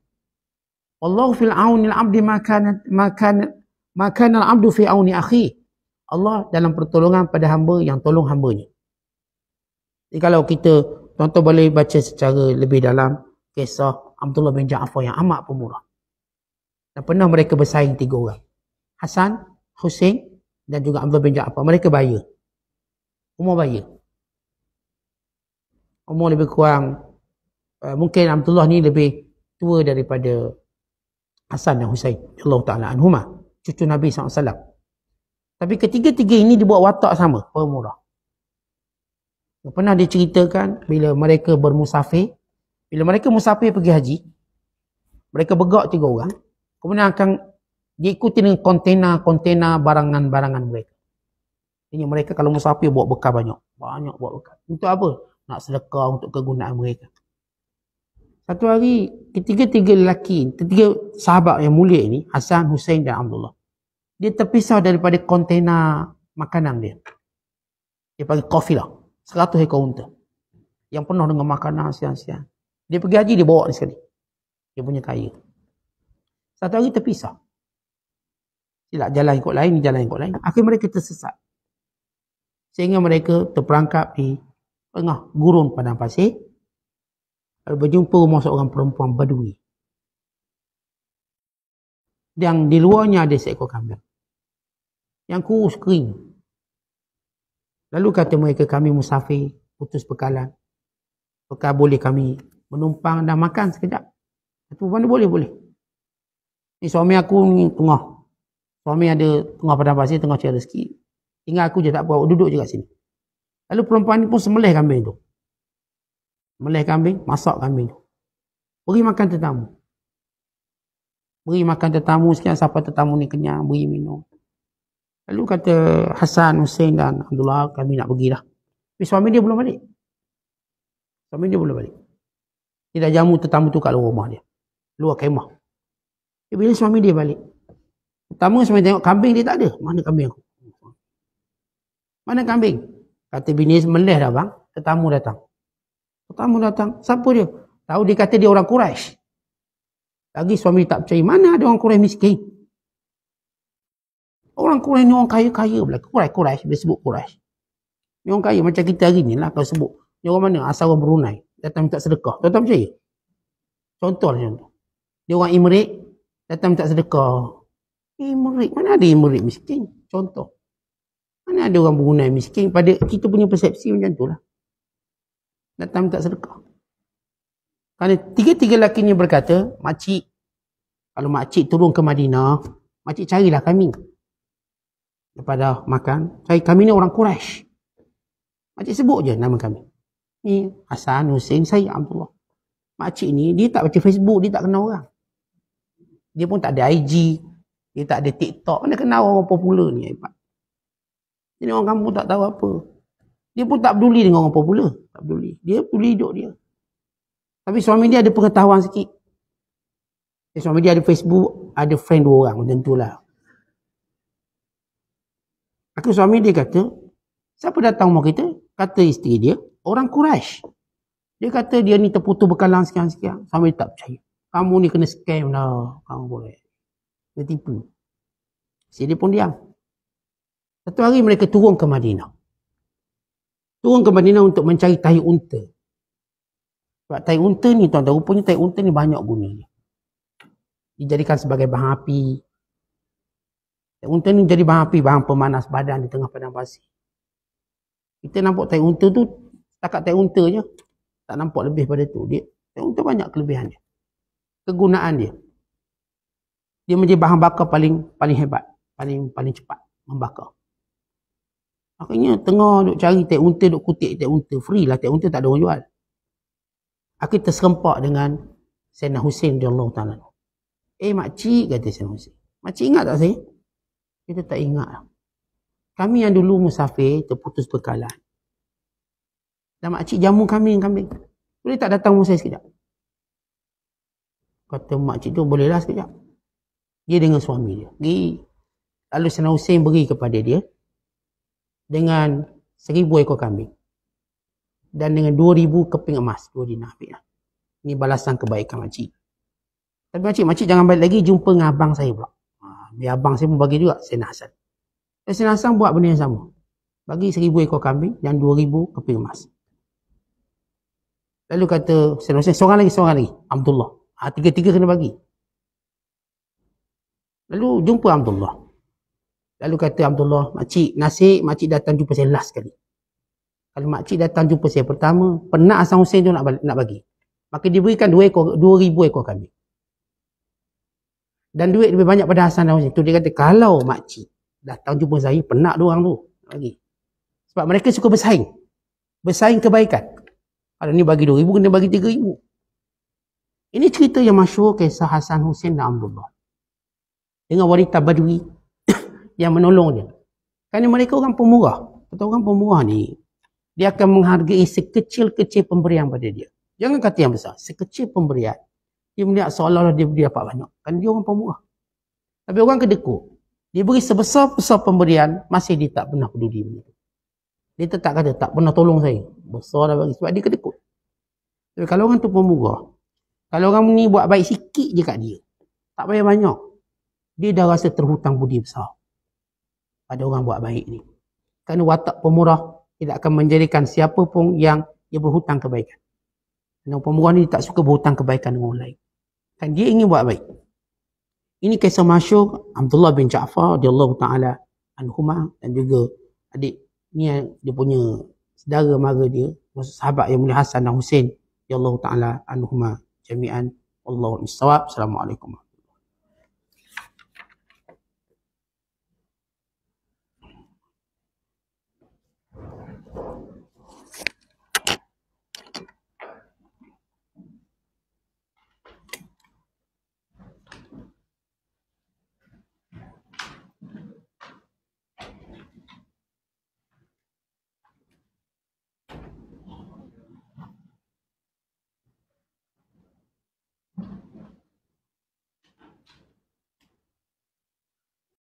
Wallahu fil awni al-abdi makana al-abdu fi awni akhi. Allah dalam pertolongan pada hamba yang tolong hamba hambanya. Jadi kalau kita tuan boleh baca secara lebih dalam kisah Abdullah bin Ja'far yang amat pemurah. Dan pernah mereka bersaing tiga orang. Hasan, Hussein dan juga Abdullah bin Ja'far. Mereka bayar. Umur bayar. Umur lebih kurang uh, mungkin Abdullah ni lebih tua daripada Hasan dan Hussein. Allah Ta'ala anhumah. Cucu Nabi SAW. Tapi ketiga-tiga ini dibuat watak sama. Pemurah. Pernah diceritakan bila mereka bermusafir, bila mereka musafir pergi haji, mereka begak tiga orang, kemudian akan diikuti dengan kontena-kontena barangan-barangan mereka. Ini mereka kalau musafir bawa bekal banyak. Banyak bawa bekal. Untuk apa? Nak sedekah untuk kegunaan mereka. Satu hari, ketiga-tiga lelaki, ketiga sahabat yang mulia ini, Hasan, Hussein dan Abdullah. Dia terpisah daripada kontena makanan dia. Dia panggil kofilah. Seratus ekor unta. Yang penuh dengan makanan siang-siang. Dia pergi haji, dia bawa ni sekali. Dia punya kaya. Satu hari terpisah. tidak jalan ikut lain, jalan ikut lain. Akhirnya mereka tersesat. Sehingga mereka terperangkap di tengah gurun padang pasir. Lalu berjumpa rumah seorang perempuan badui. Yang di luarnya ada seekor kambing. Yang kurus kering. Lalu kata mereka, kami musafir, putus bekalan. Bekal boleh kami menumpang dan makan sekejap. Kata perempuan boleh, boleh. Ni suami aku ni tengah. Suami ada tengah pada pasir, tengah cari rezeki. Tinggal aku je tak buat, duduk je kat sini. Lalu perempuan ni pun semelih kambing tu. Semelih kambing, masak kambing tu. Beri makan tetamu. Beri makan tetamu sekian sampai tetamu ni kenyang, beri minum. Lalu kata Hasan, Hussein dan Abdullah kami nak pergi lah. Tapi suami dia belum balik. Suami dia belum balik. Dia dah jamu tetamu tu kat luar rumah dia. Luar kemah. Dia bila suami dia balik. Pertama suami tengok kambing dia tak ada. Mana kambing aku? Mana kambing? Kata bini meleh dah bang. Tetamu datang. Tetamu datang. Siapa dia? Tahu dia kata dia orang Quraisy. Lagi suami tak percaya. Mana ada orang Quraisy miskin? Orang Quraisy ni orang kaya-kaya pula. Quraisy, Quraisy. Dia sebut Quraisy. Ni orang kaya macam kita hari ni lah kalau sebut. Ni orang mana? Asal orang Brunei. Datang minta sedekah. Tuan-tuan percaya? Contoh lah contoh. Dia orang Imerik. Datang minta sedekah. Imerik. Mana ada Imerik miskin? Contoh. Mana ada orang Brunei miskin? Pada kita punya persepsi macam tu lah. Datang minta sedekah. Kerana tiga-tiga lelaki ni berkata, Makcik, kalau makcik turun ke Madinah, makcik carilah kami daripada makan. Saya kami ni orang Quraisy. macam sebut je nama kami. Ni Hasan Hussein saya Abdullah. Makcik ni dia tak baca Facebook, dia tak kenal orang. Dia pun tak ada IG, dia tak ada TikTok. Mana kenal orang, -orang popular ni, Pak? Jadi orang kamu tak tahu apa. Dia pun tak peduli dengan orang popular. Tak peduli. Dia peduli hidup dia. Tapi suami dia ada pengetahuan sikit. Eh, suami dia ada Facebook, ada friend dua orang. tentulah. Aku suami dia kata, siapa datang rumah kita? Kata isteri dia, orang Quraisy. Dia kata dia ni terputus bekalan sekian-sekian. Suami tak percaya. Kamu ni kena scam lah. Kamu boleh. Dia tipu. Isteri dia pun diam. Satu hari mereka turun ke Madinah. Turun ke Madinah untuk mencari tahi unta. Sebab tahi unta ni tuan-tuan, rupanya tahi unta ni banyak gunanya. Dijadikan sebagai bahan api, Unta ni jadi bahan api, bahan pemanas badan di tengah padang pasir. Kita nampak tai unta tu, setakat tai unta je, tak nampak lebih pada tu. Dia, tai unta banyak kelebihan dia. Kegunaan dia. Dia menjadi bahan bakar paling paling hebat. Paling paling cepat membakar. Akhirnya tengah duk cari tai unta, duk kutik tai unta. Free lah tai unta, tak ada orang jual. Aku terserempak dengan Sayyidina Hussein di Allah Ta'ala. Eh makcik, kata Sayyidina Hussein. Makcik ingat tak saya? kita tak ingat. Kami yang dulu musafir, terputus bekalan. Dan makcik jamu kami yang kami. Boleh tak datang musafir saya sekejap? Kata makcik tu, bolehlah sekejap. Dia dengan suami dia. Pergi. Lalu Sena Hussein beri kepada dia. Dengan seribu ekor kambing. Dan dengan dua ribu keping emas. Dua dinah. Lah. Ini balasan kebaikan makcik. Tapi makcik, makcik jangan balik lagi jumpa dengan abang saya pula. Biar abang saya pun bagi juga Sayyidina Hassan. Dan eh, Sayyidina Hassan buat benda yang sama. Bagi seribu ekor kambing dan dua ribu keping emas. Lalu kata Sayyidina Hassan, seorang lagi, seorang lagi. Abdullah. Ha, tiga-tiga kena bagi. Lalu jumpa Abdullah. Lalu kata Abdullah, makcik, nasib makcik datang jumpa saya last sekali. Kalau makcik datang jumpa saya pertama, penat Hassan Hussein tu nak, nak bagi. Maka diberikan dua ekor, dua ribu ekor kambing dan duit lebih banyak pada Hasan dan Husin. Tu dia kata kalau makcik datang jumpa saya penat dia orang tu. Lagi. Sebab mereka suka bersaing. Bersaing kebaikan. Ada ni bagi dua 2000 kena bagi tiga 3000. Ini cerita yang masyhur kisah Hasan Hussein, dan Abdullah. Dengan wanita badui yang menolong dia. Kerana mereka orang pemurah. Kata orang pemurah ni dia akan menghargai sekecil-kecil pemberian pada dia. Jangan kata yang besar. Sekecil pemberian dia melihat seolah-olah dia beri dapat banyak. Kan dia orang pemurah. Tapi orang kedekut. Dia beri sebesar-besar pemberian, masih dia tak pernah peduli Dia tetap kata, tak pernah tolong saya. Besar dah bagi. Sebab dia kedekut. Tapi kalau orang tu pemurah, kalau orang ni buat baik sikit je kat dia, tak payah banyak. Dia dah rasa terhutang budi besar. Pada orang buat baik ni. Kerana watak pemurah tidak akan menjadikan siapa pun yang dia berhutang kebaikan. Dan pemurah ni tak suka berhutang kebaikan dengan orang lain. Kan dia ingin buat baik. Ini kisah masyur Abdullah bin Ja'far radhiyallahu ta'ala anhumah dan juga adik ni yang dia punya saudara mara dia sahabat yang mulia Hassan dan Hussein Allah ta'ala anhumah jami'an Allahumma sawab. Assalamualaikum.